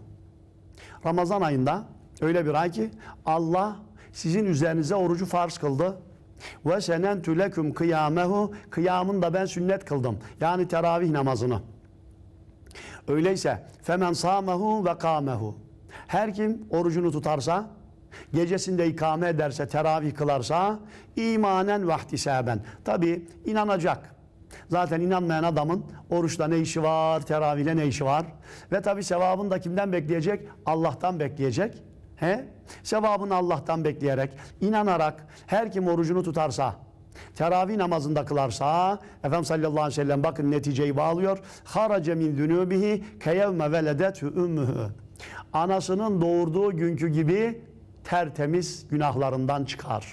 Ramazan ayında öyle bir ay ki Allah sizin üzerinize orucu farz kıldı. Ve senen leküm kıyamehu. Kıyamın da ben sünnet kıldım. Yani teravih namazını. Öyleyse femen samehu ve kamehu. Her kim orucunu tutarsa, gecesinde ikame ederse, teravih kılarsa imanen vahtisaben. Tabi inanacak. Zaten inanmayan adamın oruçta ne işi var, teravihle ne işi var? Ve tabi sevabını da kimden bekleyecek? Allah'tan bekleyecek. He? Sevabını Allah'tan bekleyerek, inanarak her kim orucunu tutarsa, teravih namazında kılarsa Efendimiz sallallahu aleyhi ve sellem bakın neticeyi bağlıyor. Harace min dünubihi keyevme veledetü ümmühü. Anasının doğurduğu günkü gibi tertemiz günahlarından çıkar.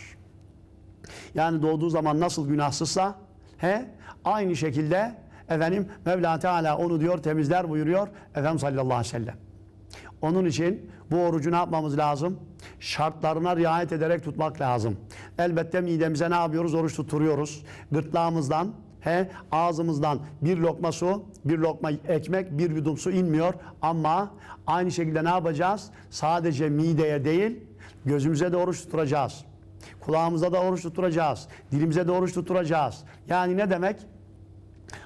Yani doğduğu zaman nasıl günahsızsa he Aynı şekilde efendim Mevla Teala onu diyor temizler buyuruyor Efendimiz sallallahu aleyhi ve sellem. Onun için bu orucu ne yapmamız lazım? Şartlarına riayet ederek tutmak lazım. Elbette midemize ne yapıyoruz? Oruç tutturuyoruz. Gırtlağımızdan, he, ağzımızdan bir lokma su, bir lokma ekmek, bir yudum su inmiyor. Ama aynı şekilde ne yapacağız? Sadece mideye değil, gözümüze de oruç tutturacağız. Kulağımıza da oruç tutturacağız. Dilimize de oruç tutturacağız. Yani ne demek?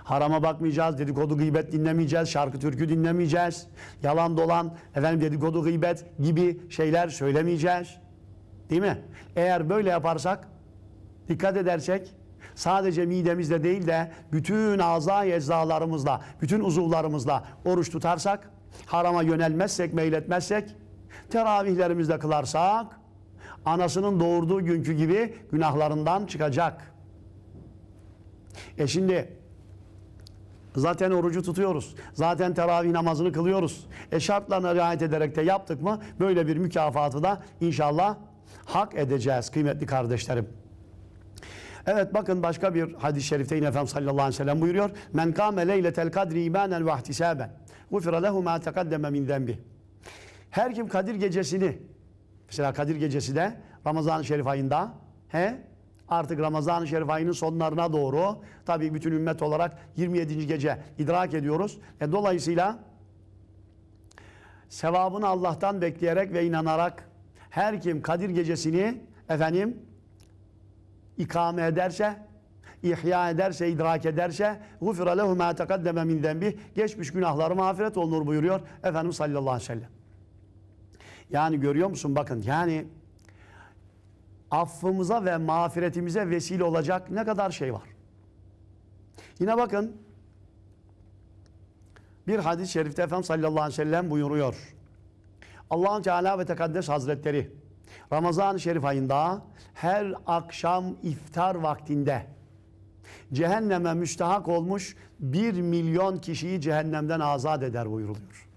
Harama bakmayacağız, dedikodu gıybet dinlemeyeceğiz, şarkı türkü dinlemeyeceğiz. Yalan dolan, efendim dedikodu gıybet gibi şeyler söylemeyeceğiz. Değil mi? Eğer böyle yaparsak, dikkat edersek sadece midemizde değil de bütün azay eczalarımızla, bütün uzuvlarımızla oruç tutarsak, harama yönelmezsek, meyletmezsek, teravihlerimizde kılarsak, anasının doğurduğu günkü gibi günahlarından çıkacak. E şimdi Zaten orucu tutuyoruz. Zaten teravih namazını kılıyoruz. E şartlarına riayet ederek de yaptık mı böyle bir mükafatı da inşallah hak edeceğiz kıymetli kardeşlerim. Evet bakın başka bir hadis-i şerifte yine Efendimiz sallallahu aleyhi ve sellem buyuruyor. Men kâme leyletel kadri imanen ve ihtisaben. Gufira lehu ma tekaddeme min denbi. Her kim Kadir gecesini, mesela Kadir gecesi de Ramazan-ı Şerif ayında, he, artık Ramazan-ı Şerif ayının sonlarına doğru tabii bütün ümmet olarak 27. gece idrak ediyoruz. E, dolayısıyla sevabını Allah'tan bekleyerek ve inanarak her kim Kadir gecesini efendim ikame ederse ihya ederse, idrak ederse gufira lehu ma tekaddeme min denbih geçmiş günahları mağfiret olunur buyuruyor Efendimiz sallallahu aleyhi ve sellem. Yani görüyor musun bakın yani affımıza ve mağfiretimize vesile olacak ne kadar şey var. Yine bakın bir hadis-i şerifte Efendimiz sallallahu aleyhi ve sellem buyuruyor. Allah'ın Teala ve Tekaddes Hazretleri Ramazan-ı Şerif ayında her akşam iftar vaktinde cehenneme müstahak olmuş bir milyon kişiyi cehennemden azat eder buyuruluyor.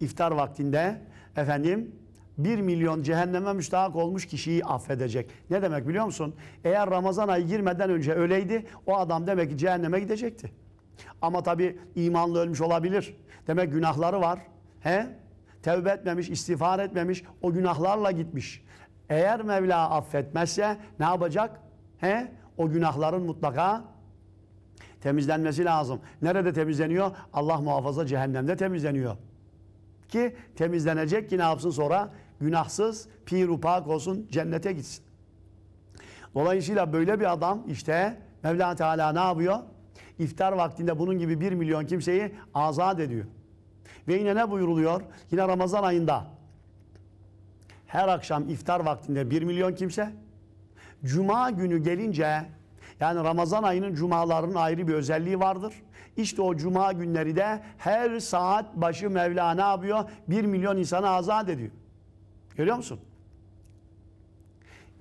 İftar vaktinde efendim 1 milyon cehenneme müstahak olmuş kişiyi affedecek. Ne demek biliyor musun? Eğer Ramazan ayı girmeden önce öleydi o adam demek ki cehenneme gidecekti. Ama tabi imanlı ölmüş olabilir. Demek günahları var. He? Tevbe etmemiş, istiğfar etmemiş, o günahlarla gitmiş. Eğer Mevla affetmezse ne yapacak? He? O günahların mutlaka temizlenmesi lazım. Nerede temizleniyor? Allah muhafaza cehennemde temizleniyor. Ki temizlenecek ki ne yapsın sonra? Günahsız, pirupak olsun, cennete gitsin. Dolayısıyla böyle bir adam işte Mevla Teala ne yapıyor? İftar vaktinde bunun gibi bir milyon kimseyi azat ediyor. Ve yine ne buyuruluyor? Yine Ramazan ayında her akşam iftar vaktinde bir milyon kimse. Cuma günü gelince yani Ramazan ayının cumalarının ayrı bir özelliği vardır. İşte o cuma günleri de her saat başı Mevla ne yapıyor? Bir milyon insanı azat ediyor. Görüyor musun?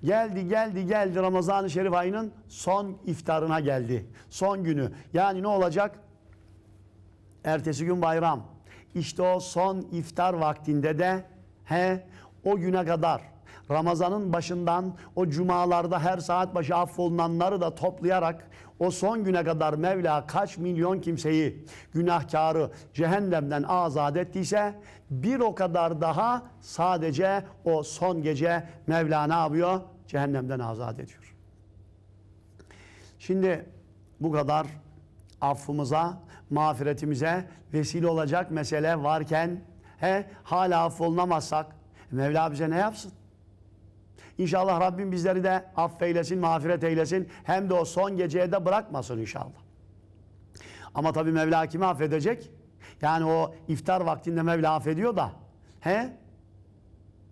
Geldi geldi geldi Ramazan-ı Şerif ayının son iftarına geldi. Son günü. Yani ne olacak? Ertesi gün bayram. İşte o son iftar vaktinde de he o güne kadar Ramazan'ın başından o cumalarda her saat başı affolunanları da toplayarak o son güne kadar Mevla kaç milyon kimseyi günahkarı cehennemden azat ettiyse bir o kadar daha sadece o son gece Mevla ne yapıyor? Cehennemden azat ediyor. Şimdi bu kadar affımıza, mağfiretimize vesile olacak mesele varken he, hala affolunamazsak Mevla bize ne yapsın? İnşallah Rabbim bizleri de affeylesin, mağfiret eylesin. Hem de o son geceye de bırakmasın inşallah. Ama tabii Mevla kimi affedecek? Yani o iftar vaktinde Mevla affediyor da. He?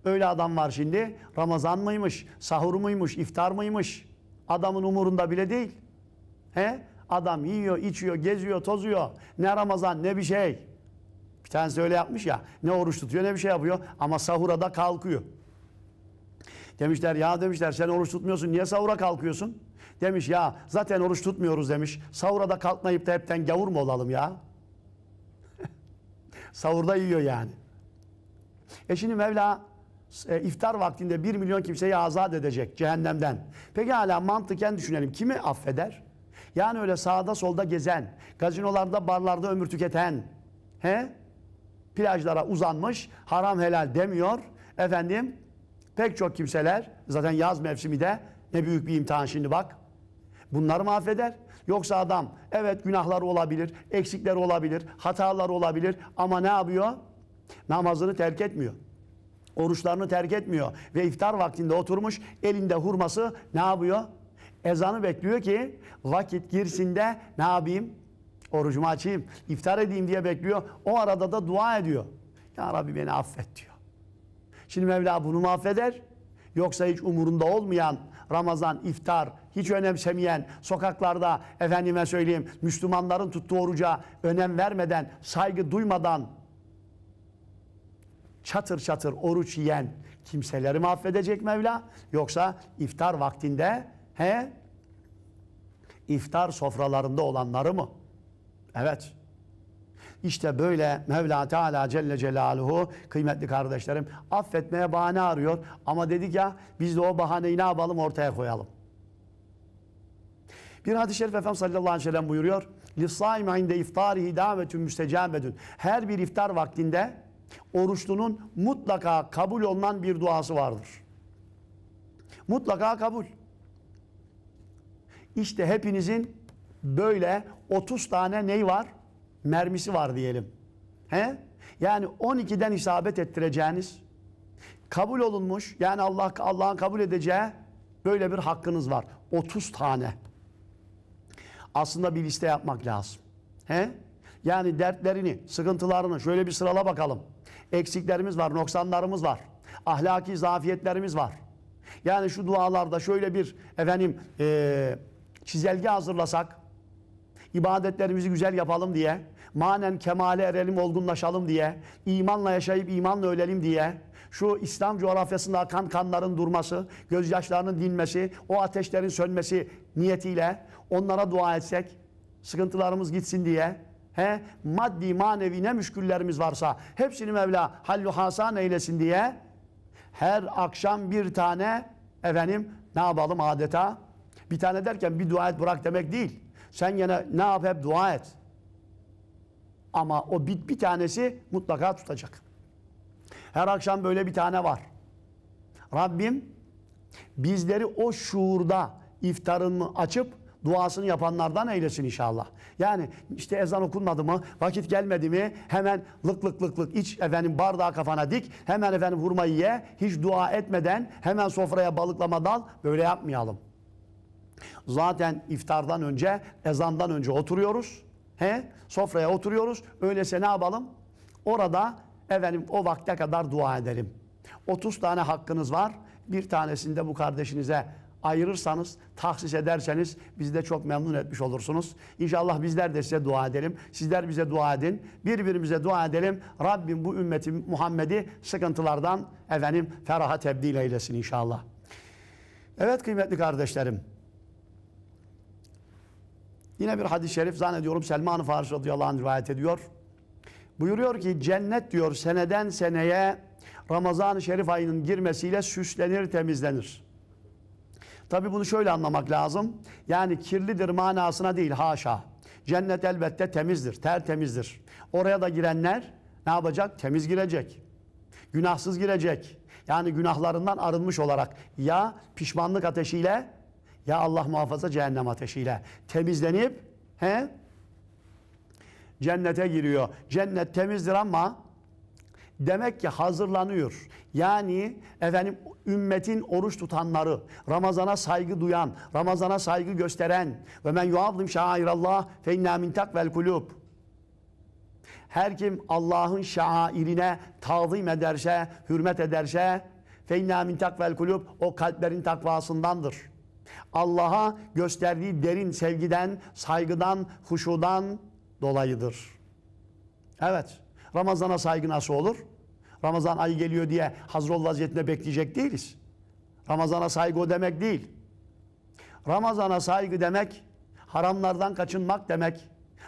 Öyle adam var şimdi. Ramazan mıymış, sahur muymuş, iftar mıymış? Adamın umurunda bile değil. He? Adam yiyor, içiyor, geziyor, tozuyor. Ne Ramazan ne bir şey. Bir tanesi öyle yapmış ya. Ne oruç tutuyor ne bir şey yapıyor. Ama sahura da kalkıyor. Demişler ya demişler sen oruç tutmuyorsun niye sahura kalkıyorsun? Demiş ya zaten oruç tutmuyoruz demiş. Sahura da kalkmayıp da hepten gavur mu olalım ya? Sahurda yiyor yani. E şimdi Mevla e, iftar vaktinde bir milyon kimseyi azat edecek cehennemden. Peki hala mantıken düşünelim kimi affeder? Yani öyle sağda solda gezen, gazinolarda barlarda ömür tüketen, he? plajlara uzanmış, haram helal demiyor. Efendim Pek çok kimseler zaten yaz mevsimi de ne büyük bir imtihan şimdi bak. Bunları mı affeder? Yoksa adam evet günahlar olabilir, eksikler olabilir, hatalar olabilir ama ne yapıyor? Namazını terk etmiyor. Oruçlarını terk etmiyor. Ve iftar vaktinde oturmuş elinde hurması ne yapıyor? Ezanı bekliyor ki vakit girsin de ne yapayım? Orucumu açayım, iftar edeyim diye bekliyor. O arada da dua ediyor. Ya Rabbi beni affet diyor. Şimdi Mevla bunu mu affeder? Yoksa hiç umurunda olmayan Ramazan, iftar, hiç önemsemeyen, sokaklarda efendime söyleyeyim Müslümanların tuttuğu oruca önem vermeden, saygı duymadan çatır çatır oruç yiyen kimseleri mi affedecek Mevla? Yoksa iftar vaktinde he? iftar sofralarında olanları mı? Evet. İşte böyle Mevla Teala Celle Celaluhu kıymetli kardeşlerim affetmeye bahane arıyor. Ama dedik ya biz de o bahaneyi ne yapalım ortaya koyalım. Bir hadis-i şerif Efendimiz sallallahu aleyhi ve sellem buyuruyor. لِصَّائِمَ عِنْدَ اِفْطَارِهِ دَعْوَةٌ müstecabedün. Her bir iftar vaktinde oruçlunun mutlaka kabul olunan bir duası vardır. Mutlaka kabul. İşte hepinizin böyle 30 tane ney var? mermisi var diyelim. He? Yani 12'den isabet ettireceğiniz kabul olunmuş yani Allah Allah'ın kabul edeceği böyle bir hakkınız var. 30 tane. Aslında bir liste yapmak lazım. He? Yani dertlerini, sıkıntılarını şöyle bir sırala bakalım. Eksiklerimiz var, noksanlarımız var. Ahlaki zafiyetlerimiz var. Yani şu dualarda şöyle bir efendim e, çizelge hazırlasak, ibadetlerimizi güzel yapalım diye manen kemale erelim, olgunlaşalım diye, imanla yaşayıp imanla ölelim diye, şu İslam coğrafyasında akan kanların durması, gözyaşlarının dinmesi, o ateşlerin sönmesi niyetiyle onlara dua etsek, sıkıntılarımız gitsin diye, he, maddi manevi ne müşküllerimiz varsa hepsini Mevla hallu hasan eylesin diye her akşam bir tane efendim ne yapalım adeta bir tane derken bir dua et bırak demek değil. Sen yine ne yap hep dua et. Ama o bit bir tanesi mutlaka tutacak. Her akşam böyle bir tane var. Rabbim bizleri o şuurda iftarını açıp duasını yapanlardan eylesin inşallah. Yani işte ezan okunmadı mı, vakit gelmedi mi hemen lık lık lık lık iç efendim bardağı kafana dik, hemen efendim hurmayı ye, hiç dua etmeden hemen sofraya balıklama dal, böyle yapmayalım. Zaten iftardan önce, ezandan önce oturuyoruz. He? Sofraya oturuyoruz. Öyleyse ne yapalım? Orada efendim o vakte kadar dua edelim. 30 tane hakkınız var. Bir tanesinde bu kardeşinize ayırırsanız, tahsis ederseniz bizi de çok memnun etmiş olursunuz. İnşallah bizler de size dua edelim. Sizler bize dua edin. Birbirimize dua edelim. Rabbim bu ümmeti Muhammed'i sıkıntılardan efendim feraha tebdil eylesin inşallah. Evet kıymetli kardeşlerim. Yine bir hadis-i şerif zannediyorum Selman-ı Farsi radıyallahu anh rivayet ediyor. Buyuruyor ki cennet diyor seneden seneye Ramazan-ı Şerif ayının girmesiyle süslenir, temizlenir. Tabi bunu şöyle anlamak lazım. Yani kirlidir manasına değil haşa. Cennet elbette temizdir, tertemizdir. Oraya da girenler ne yapacak? Temiz girecek. Günahsız girecek. Yani günahlarından arınmış olarak ya pişmanlık ateşiyle ya Allah muhafaza cehennem ateşiyle temizlenip he cennete giriyor. Cennet temizdir ama demek ki hazırlanıyor. Yani efendim ümmetin oruç tutanları, Ramazana saygı duyan, Ramazana saygı gösteren ve men yuazim şairallah fe inna min takvel kulub. Her kim Allah'ın şairine tazim ederse, hürmet ederse fe inna min takvel kulub o kalplerin takvasındandır. Allah'a gösterdiği derin sevgiden, saygıdan, huşudan dolayıdır. Evet, Ramazan'a saygı nasıl olur? Ramazan ayı geliyor diye hazrol vaziyetinde bekleyecek değiliz. Ramazan'a saygı o demek değil. Ramazan'a saygı demek, haramlardan kaçınmak demek,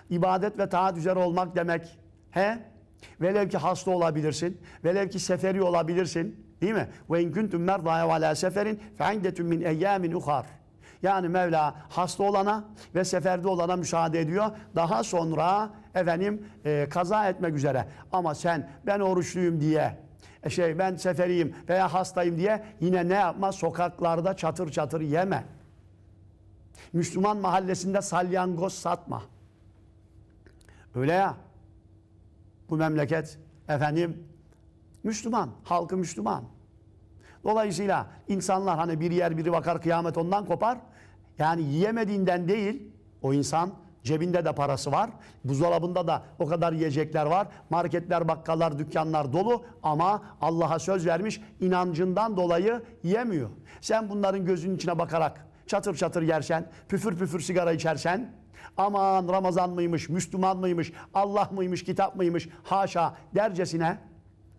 ibadet ve taat üzere olmak demek. He? Velev ki hasta olabilirsin, velev ki seferi olabilirsin, Değil mi? Ve in kuntum merdâ ve alâ seferin fe indetun min eyyâmin uhar. Yani Mevla hasta olana ve seferde olana müsaade ediyor. Daha sonra efendim e, kaza etmek üzere. Ama sen ben oruçluyum diye e, şey ben seferiyim veya hastayım diye yine ne yapma? Sokaklarda çatır çatır yeme. Müslüman mahallesinde salyangoz satma. Öyle ya. Bu memleket efendim Müslüman, halkı Müslüman. Dolayısıyla insanlar hani bir yer biri bakar kıyamet ondan kopar. Yani yiyemediğinden değil o insan Cebinde de parası var. Buzdolabında da o kadar yiyecekler var. Marketler, bakkallar, dükkanlar dolu ama Allah'a söz vermiş inancından dolayı yemiyor. Sen bunların gözünün içine bakarak çatır çatır yersen, püfür püfür sigara içersen aman Ramazan mıymış, Müslüman mıymış, Allah mıymış, kitap mıymış haşa dercesine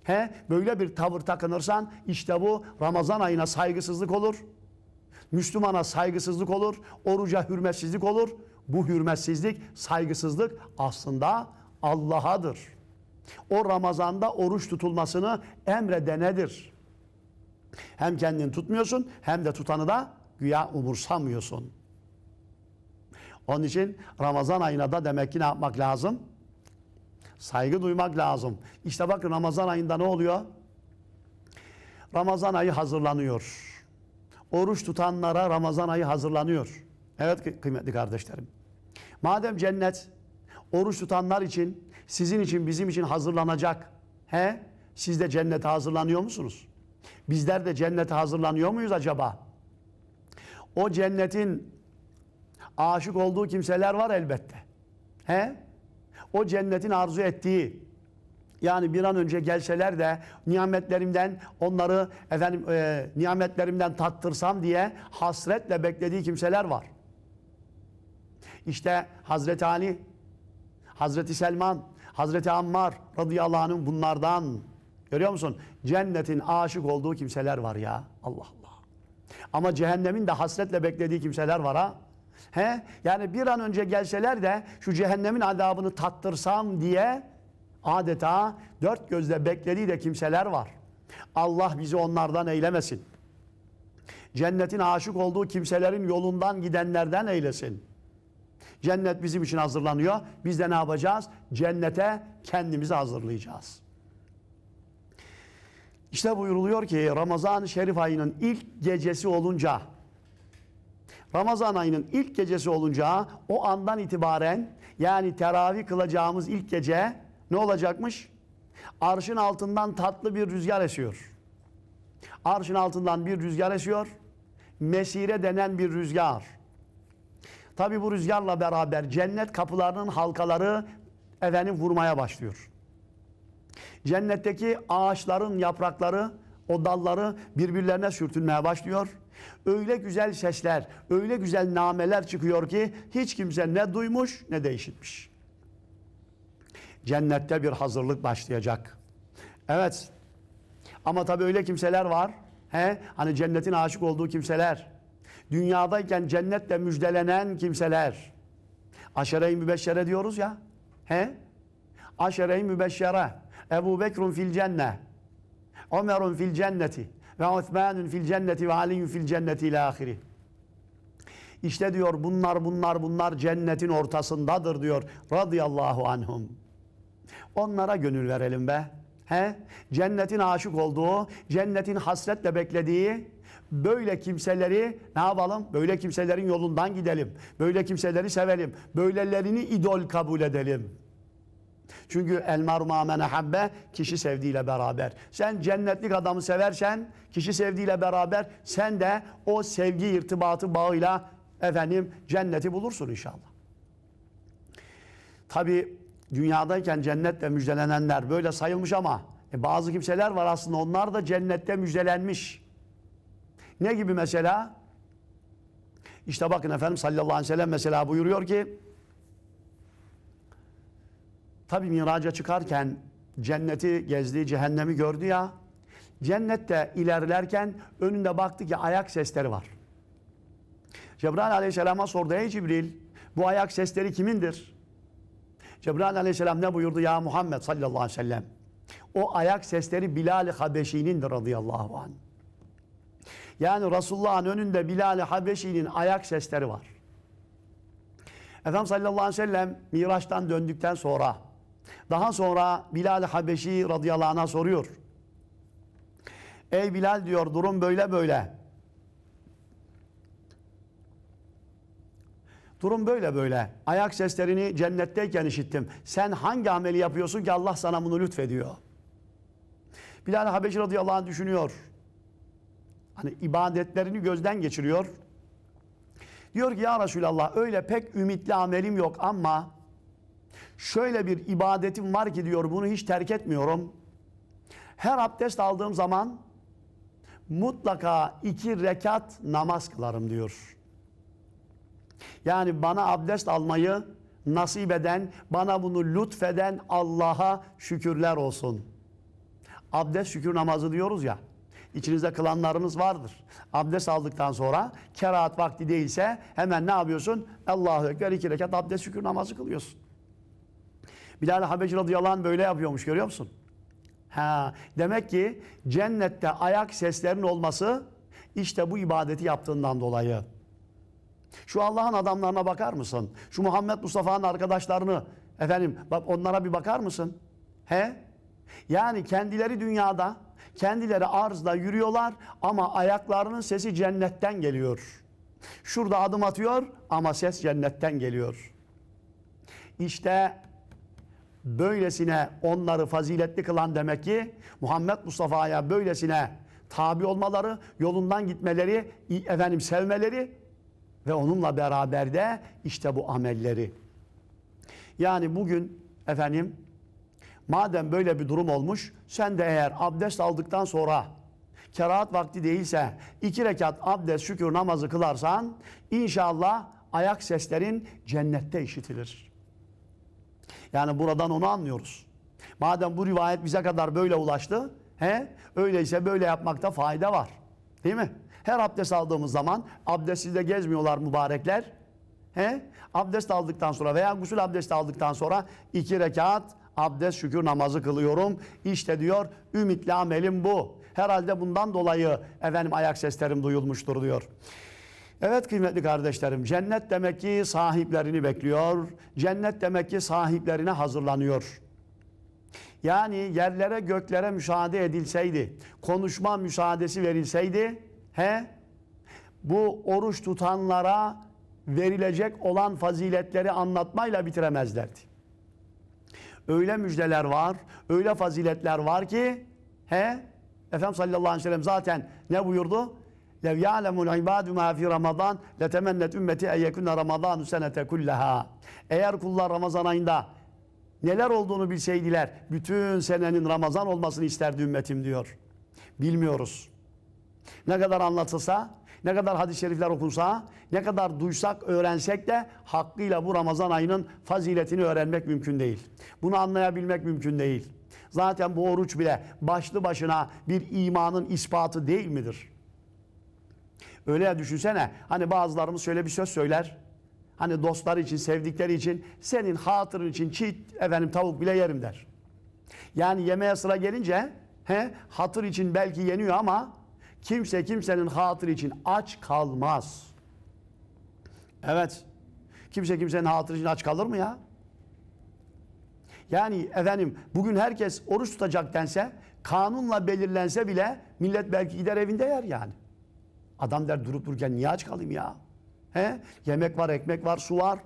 He, böyle bir tavır takınırsan işte bu Ramazan ayına saygısızlık olur. Müslümana saygısızlık olur. Oruca hürmetsizlik olur. Bu hürmetsizlik, saygısızlık aslında Allah'adır. O Ramazan'da oruç tutulmasını emredenedir. Hem kendini tutmuyorsun hem de tutanı da güya umursamıyorsun. Onun için Ramazan ayına da demek ki ne yapmak lazım? Saygı duymak lazım. İşte bakın Ramazan ayında ne oluyor? Ramazan ayı hazırlanıyor. Oruç tutanlara Ramazan ayı hazırlanıyor. Evet kıymetli kardeşlerim. Madem cennet oruç tutanlar için, sizin için, bizim için hazırlanacak. He? Siz de cennete hazırlanıyor musunuz? Bizler de cennete hazırlanıyor muyuz acaba? O cennetin aşık olduğu kimseler var elbette. He? o cennetin arzu ettiği yani bir an önce gelseler de nimetlerimden onları efendim e, nimetlerimden tattırsam diye hasretle beklediği kimseler var. İşte Hazreti Ali, Hazreti Selman, Hazreti Ammar radıyallahu anh'ın bunlardan görüyor musun? Cennetin aşık olduğu kimseler var ya. Allah Allah. Ama cehennemin de hasretle beklediği kimseler var ha. He? Yani bir an önce gelseler de şu cehennemin adabını tattırsam diye adeta dört gözle beklediği de kimseler var. Allah bizi onlardan eylemesin. Cennetin aşık olduğu kimselerin yolundan gidenlerden eylesin. Cennet bizim için hazırlanıyor. Biz de ne yapacağız? Cennete kendimizi hazırlayacağız. İşte buyuruluyor ki Ramazan-ı Şerif ayının ilk gecesi olunca Ramazan ayının ilk gecesi olunca o andan itibaren yani teravih kılacağımız ilk gece ne olacakmış? Arşın altından tatlı bir rüzgar esiyor. Arşın altından bir rüzgar esiyor. Mesire denen bir rüzgar. Tabi bu rüzgarla beraber cennet kapılarının halkaları efendim vurmaya başlıyor. Cennetteki ağaçların yaprakları, o dalları birbirlerine sürtünmeye başlıyor. Öyle güzel sesler, öyle güzel nameler çıkıyor ki hiç kimse ne duymuş ne de işitmiş. Cennette bir hazırlık başlayacak. Evet. Ama tabii öyle kimseler var. He? Hani cennetin aşık olduğu kimseler. Dünyadayken cennetle müjdelenen kimseler. Aşere-i mübeşşere diyoruz ya. He? Aşere-i mübeşşere. Ebu Bekrun fil cenne. Ömerun fil cenneti. Ve Osman'ın fil cenneti ve Ali'nin fil cenneti ile ahiri. İşte diyor bunlar bunlar bunlar cennetin ortasındadır diyor. Radıyallahu anhum. Onlara gönül verelim be. He? Cennetin aşık olduğu, cennetin hasretle beklediği böyle kimseleri ne yapalım? Böyle kimselerin yolundan gidelim. Böyle kimseleri sevelim. Böylelerini idol kabul edelim. Çünkü el marma men habbe kişi sevdiğiyle beraber. Sen cennetlik adamı seversen kişi sevdiğiyle beraber sen de o sevgi irtibatı bağıyla efendim cenneti bulursun inşallah. Tabi dünyadayken cennetle müjdelenenler böyle sayılmış ama e, bazı kimseler var aslında onlar da cennette müjdelenmiş. Ne gibi mesela? İşte bakın efendim sallallahu aleyhi ve sellem mesela buyuruyor ki Tabi miraca çıkarken cenneti gezdi, cehennemi gördü ya. Cennette ilerlerken önünde baktı ki ayak sesleri var. Cebrail aleyhisselama sordu ey Cibril bu ayak sesleri kimindir? Cebrail aleyhisselam ne buyurdu ya Muhammed sallallahu aleyhi ve sellem? O ayak sesleri Bilal-i Habeşi'nindir radıyallahu anh. Yani Resulullah'ın önünde Bilal-i Habeşi'nin ayak sesleri var. Efendimiz sallallahu aleyhi ve sellem Miraç'tan döndükten sonra daha sonra Bilal Habeşi radıyallahu anh'a soruyor. Ey Bilal diyor durum böyle böyle. Durum böyle böyle. Ayak seslerini cennetteyken işittim. Sen hangi ameli yapıyorsun ki Allah sana bunu lütfediyor? Bilal Habeşi radıyallahu anh düşünüyor. Hani ibadetlerini gözden geçiriyor. Diyor ki ya Resulallah öyle pek ümitli amelim yok ama şöyle bir ibadetim var ki diyor bunu hiç terk etmiyorum. Her abdest aldığım zaman mutlaka iki rekat namaz kılarım diyor. Yani bana abdest almayı nasip eden, bana bunu lütfeden Allah'a şükürler olsun. Abdest şükür namazı diyoruz ya. İçinizde kılanlarımız vardır. Abdest aldıktan sonra kerahat vakti değilse hemen ne yapıyorsun? Allahu Ekber iki rekat abdest şükür namazı kılıyorsun. Bilal Habeşi radıyallahu anh böyle yapıyormuş görüyor musun? Ha, demek ki cennette ayak seslerinin olması işte bu ibadeti yaptığından dolayı. Şu Allah'ın adamlarına bakar mısın? Şu Muhammed Mustafa'nın arkadaşlarını efendim bak onlara bir bakar mısın? He? Yani kendileri dünyada, kendileri arzda yürüyorlar ama ayaklarının sesi cennetten geliyor. Şurada adım atıyor ama ses cennetten geliyor. İşte böylesine onları faziletli kılan demek ki Muhammed Mustafa'ya böylesine tabi olmaları, yolundan gitmeleri, efendim sevmeleri ve onunla beraber de işte bu amelleri. Yani bugün efendim madem böyle bir durum olmuş sen de eğer abdest aldıktan sonra kerahat vakti değilse iki rekat abdest şükür namazı kılarsan inşallah ayak seslerin cennette işitilir. Yani buradan onu anlıyoruz. Madem bu rivayet bize kadar böyle ulaştı, he? öyleyse böyle yapmakta fayda var. Değil mi? Her abdest aldığımız zaman abdestsiz de gezmiyorlar mübarekler. He? Abdest aldıktan sonra veya gusül abdest aldıktan sonra iki rekat abdest şükür namazı kılıyorum. İşte diyor ümitli amelim bu. Herhalde bundan dolayı efendim ayak seslerim duyulmuştur diyor. Evet kıymetli kardeşlerim cennet demek ki sahiplerini bekliyor. Cennet demek ki sahiplerine hazırlanıyor. Yani yerlere göklere müsaade edilseydi, konuşma müsaadesi verilseydi, he? Bu oruç tutanlara verilecek olan faziletleri anlatmayla bitiremezlerdi. Öyle müjdeler var, öyle faziletler var ki, he? Efendim sallallahu aleyhi ve sellem zaten ne buyurdu? Lev ya'lemul ibadu ma fi Ramazan letemennet ümmeti en yekunne Ramazanu senete kullaha. Eğer kullar Ramazan ayında neler olduğunu bilseydiler bütün senenin Ramazan olmasını isterdi ümmetim diyor. Bilmiyoruz. Ne kadar anlatılsa, ne kadar hadis-i şerifler okunsa, ne kadar duysak, öğrensek de hakkıyla bu Ramazan ayının faziletini öğrenmek mümkün değil. Bunu anlayabilmek mümkün değil. Zaten bu oruç bile başlı başına bir imanın ispatı değil midir? Öyle ya düşünsene hani bazılarımız şöyle bir söz söyler. Hani dostları için, sevdikleri için, senin hatırın için çiğ efendim tavuk bile yerim der. Yani yemeğe sıra gelince he, hatır için belki yeniyor ama kimse kimsenin hatırı için aç kalmaz. Evet. Kimse kimsenin hatırı için aç kalır mı ya? Yani efendim bugün herkes oruç tutacak dense kanunla belirlense bile millet belki gider evinde yer yani. Adam der durup dururken niye aç kalayım ya? He? Yemek var, ekmek var, su var.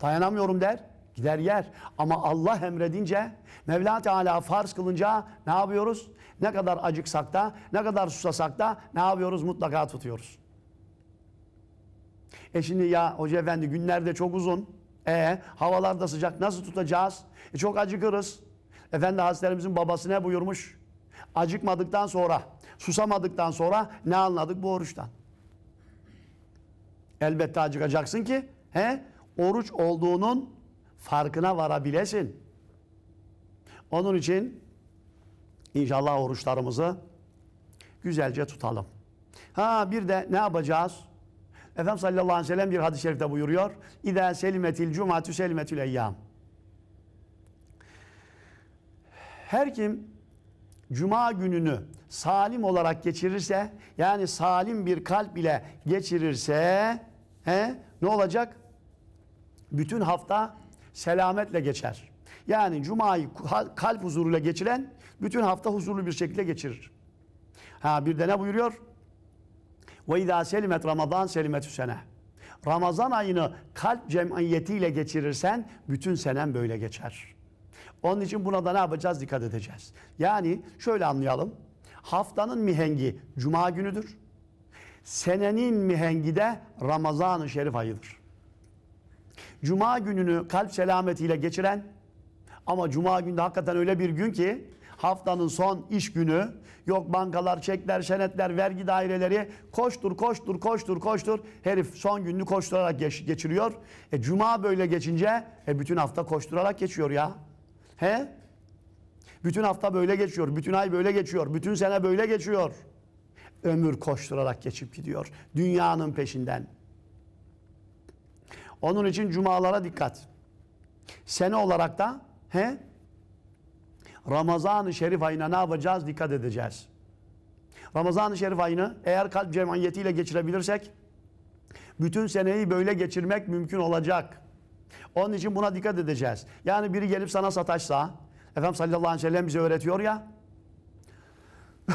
Dayanamıyorum der. Gider yer. Ama Allah emredince, Mevla Teala farz kılınca ne yapıyoruz? Ne kadar acıksak da, ne kadar susasak da ne yapıyoruz? Mutlaka tutuyoruz. E şimdi ya hoca efendi günler de çok uzun. E havalar da sıcak nasıl tutacağız? E, çok acıkırız. Efendi Hazretlerimizin babası ne buyurmuş? Acıkmadıktan sonra Susamadıktan sonra ne anladık bu oruçtan? Elbette acıkacaksın ki he, oruç olduğunun farkına varabilesin. Onun için inşallah oruçlarımızı güzelce tutalım. Ha bir de ne yapacağız? Efendimiz sallallahu aleyhi ve sellem bir hadis-i şerifte buyuruyor. İdâ selimetil cumatü selimetül Eyyam. Her kim cuma gününü salim olarak geçirirse yani salim bir kalp ile geçirirse he, ne olacak? Bütün hafta selametle geçer. Yani cumayı kalp huzuruyla geçiren bütün hafta huzurlu bir şekilde geçirir. Ha bir de ne buyuruyor? Ve izâ selimet Ramazan selimetü sene. Ramazan ayını kalp cemiyetiyle geçirirsen bütün senen böyle geçer. Onun için buna da ne yapacağız? Dikkat edeceğiz. Yani şöyle anlayalım. Haftanın mihengi cuma günüdür. Senenin mihengi de Ramazan-ı Şerif ayıdır. Cuma gününü kalp selametiyle geçiren ama cuma günü hakikaten öyle bir gün ki haftanın son iş günü yok bankalar, çekler, senetler, vergi daireleri koştur, koştur, koştur, koştur. Herif son gününü koşturarak geç, geçiriyor. E, cuma böyle geçince e, bütün hafta koşturarak geçiyor ya. He? Bütün hafta böyle geçiyor, bütün ay böyle geçiyor, bütün sene böyle geçiyor. Ömür koşturarak geçip gidiyor. Dünyanın peşinden. Onun için cumalara dikkat. Sene olarak da he? Ramazan-ı Şerif ayına ne yapacağız? Dikkat edeceğiz. Ramazan-ı Şerif ayını eğer kalp cemanyetiyle geçirebilirsek bütün seneyi böyle geçirmek mümkün olacak. Onun için buna dikkat edeceğiz. Yani biri gelip sana sataşsa, Efendim sallallahu aleyhi ve sellem bize öğretiyor ya,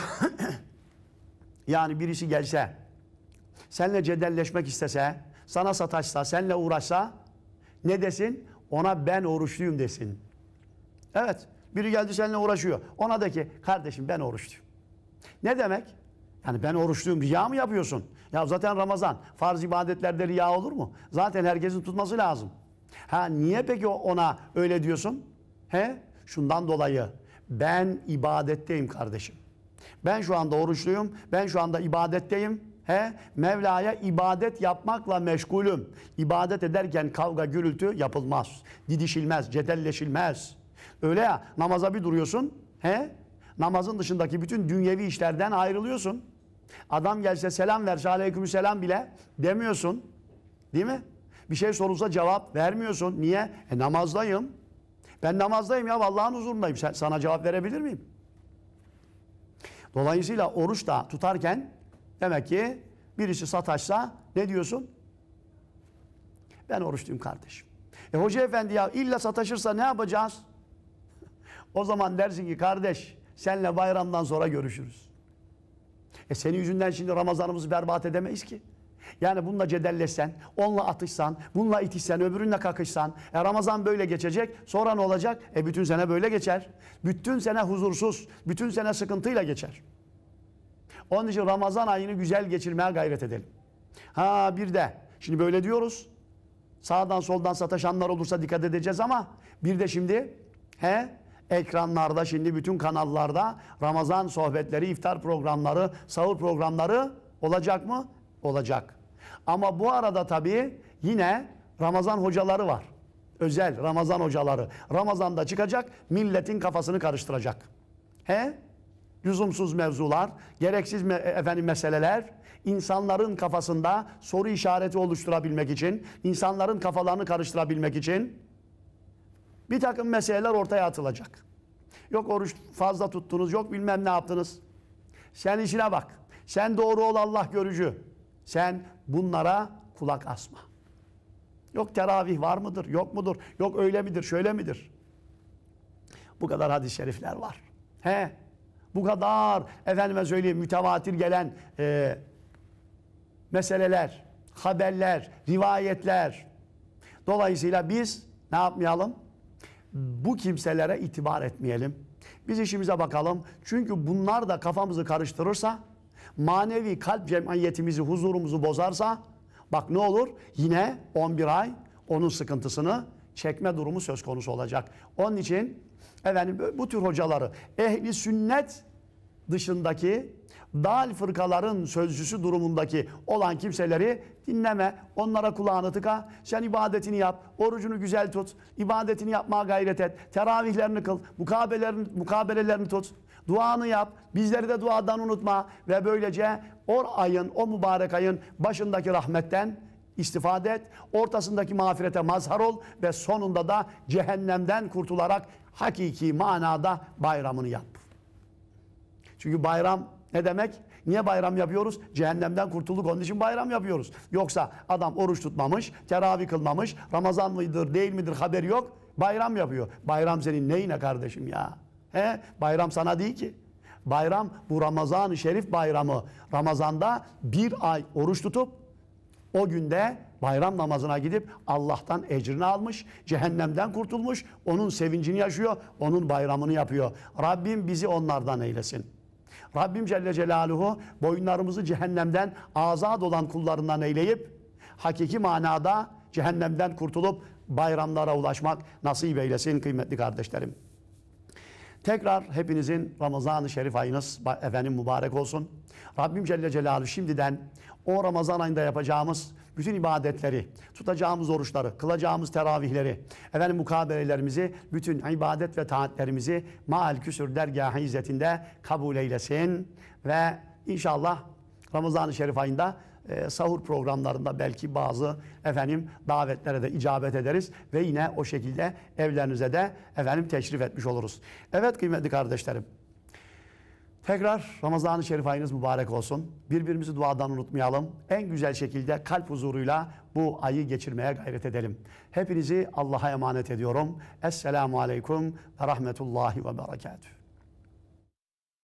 yani birisi gelse, seninle cedelleşmek istese, sana sataşsa, seninle uğraşsa, ne desin? Ona ben oruçluyum desin. Evet, biri geldi seninle uğraşıyor. Ona de ki, kardeşim ben oruçluyum. Ne demek? Yani ben oruçluyum, riya mı yapıyorsun? Ya zaten Ramazan, farz ibadetlerde riya olur mu? Zaten herkesin tutması lazım. Ha niye peki ona öyle diyorsun? He? Şundan dolayı ben ibadetteyim kardeşim. Ben şu anda oruçluyum. Ben şu anda ibadetteyim. He? Mevla'ya ibadet yapmakla meşgulüm. İbadet ederken kavga gürültü yapılmaz. Didişilmez, cedelleşilmez. Öyle ya namaza bir duruyorsun. He? Namazın dışındaki bütün dünyevi işlerden ayrılıyorsun. Adam gelse selam verse aleyküm selam bile demiyorsun. Değil mi? Bir şey sorulsa cevap vermiyorsun. Niye? E, namazdayım. Ben namazdayım ya Allah'ın huzurundayım. Sen, sana cevap verebilir miyim? Dolayısıyla oruç da tutarken demek ki birisi sataşsa ne diyorsun? Ben oruçluyum kardeşim. E hoca efendi ya illa sataşırsa ne yapacağız? o zaman dersin ki kardeş senle bayramdan sonra görüşürüz. E senin yüzünden şimdi Ramazanımızı berbat edemeyiz ki. Yani bununla cedelleşsen, onunla atışsan, bununla itişsen, öbürünle kakışsan. E Ramazan böyle geçecek. Sonra ne olacak? E bütün sene böyle geçer. Bütün sene huzursuz, bütün sene sıkıntıyla geçer. Onun için Ramazan ayını güzel geçirmeye gayret edelim. Ha bir de şimdi böyle diyoruz. Sağdan soldan sataşanlar olursa dikkat edeceğiz ama bir de şimdi he ekranlarda şimdi bütün kanallarda Ramazan sohbetleri, iftar programları, sahur programları olacak mı? Olacak. Ama bu arada tabii yine Ramazan hocaları var. Özel Ramazan hocaları. Ramazan'da çıkacak milletin kafasını karıştıracak. He? Lüzumsuz mevzular, gereksiz me e, efendim meseleler insanların kafasında soru işareti oluşturabilmek için, insanların kafalarını karıştırabilmek için bir takım meseleler ortaya atılacak. Yok oruç fazla tuttunuz, yok bilmem ne yaptınız. Sen işine bak. Sen doğru ol Allah görücü. Sen bunlara kulak asma. Yok teravih var mıdır? Yok mudur? Yok öyle midir? Şöyle midir? Bu kadar hadis-i şerifler var. He. Bu kadar efendime söyleyeyim mütevatir gelen e, meseleler, haberler, rivayetler. Dolayısıyla biz ne yapmayalım? Bu kimselere itibar etmeyelim. Biz işimize bakalım. Çünkü bunlar da kafamızı karıştırırsa manevi kalp cemiyetimizi, huzurumuzu bozarsa bak ne olur? Yine 11 ay onun sıkıntısını çekme durumu söz konusu olacak. Onun için efendim bu tür hocaları ehli sünnet dışındaki dal fırkaların sözcüsü durumundaki olan kimseleri dinleme. Onlara kulağını tıka. Sen ibadetini yap. Orucunu güzel tut. ibadetini yapmaya gayret et. Teravihlerini kıl. Mukabelerini, mukabelelerini tut. Duanı yap. Bizleri de duadan unutma. Ve böylece o ayın, o mübarek ayın başındaki rahmetten istifade et. Ortasındaki mağfirete mazhar ol. Ve sonunda da cehennemden kurtularak hakiki manada bayramını yap. Çünkü bayram ne demek? Niye bayram yapıyoruz? Cehennemden kurtulduk onun için bayram yapıyoruz. Yoksa adam oruç tutmamış, teravih kılmamış, Ramazan mıdır değil midir haberi yok. Bayram yapıyor. Bayram senin neyine kardeşim ya? He, bayram sana değil ki. Bayram bu Ramazan-ı Şerif bayramı. Ramazanda bir ay oruç tutup o günde bayram namazına gidip Allah'tan ecrini almış, cehennemden kurtulmuş, onun sevincini yaşıyor, onun bayramını yapıyor. Rabbim bizi onlardan eylesin. Rabbim Celle Celaluhu boyunlarımızı cehennemden azad olan kullarından eyleyip hakiki manada cehennemden kurtulup bayramlara ulaşmak nasip eylesin kıymetli kardeşlerim. Tekrar hepinizin Ramazan-ı Şerif ayınız efendim mübarek olsun. Rabbim Celle Celaluhu şimdiden o Ramazan ayında yapacağımız bütün ibadetleri, tutacağımız oruçları, kılacağımız teravihleri, efendim mukabelelerimizi, bütün ibadet ve taatlerimizi maal küsür dergâh-ı izzetinde kabul eylesin ve inşallah Ramazan-ı Şerif ayında e, sahur programlarında belki bazı efendim davetlere de icabet ederiz ve yine o şekilde evlerinize de efendim teşrif etmiş oluruz. Evet kıymetli kardeşlerim. Tekrar Ramazan-ı Şerif ayınız mübarek olsun. Birbirimizi duadan unutmayalım. En güzel şekilde kalp huzuruyla bu ayı geçirmeye gayret edelim. Hepinizi Allah'a emanet ediyorum. Esselamu Aleyküm ve Rahmetullahi ve Berekatuhu.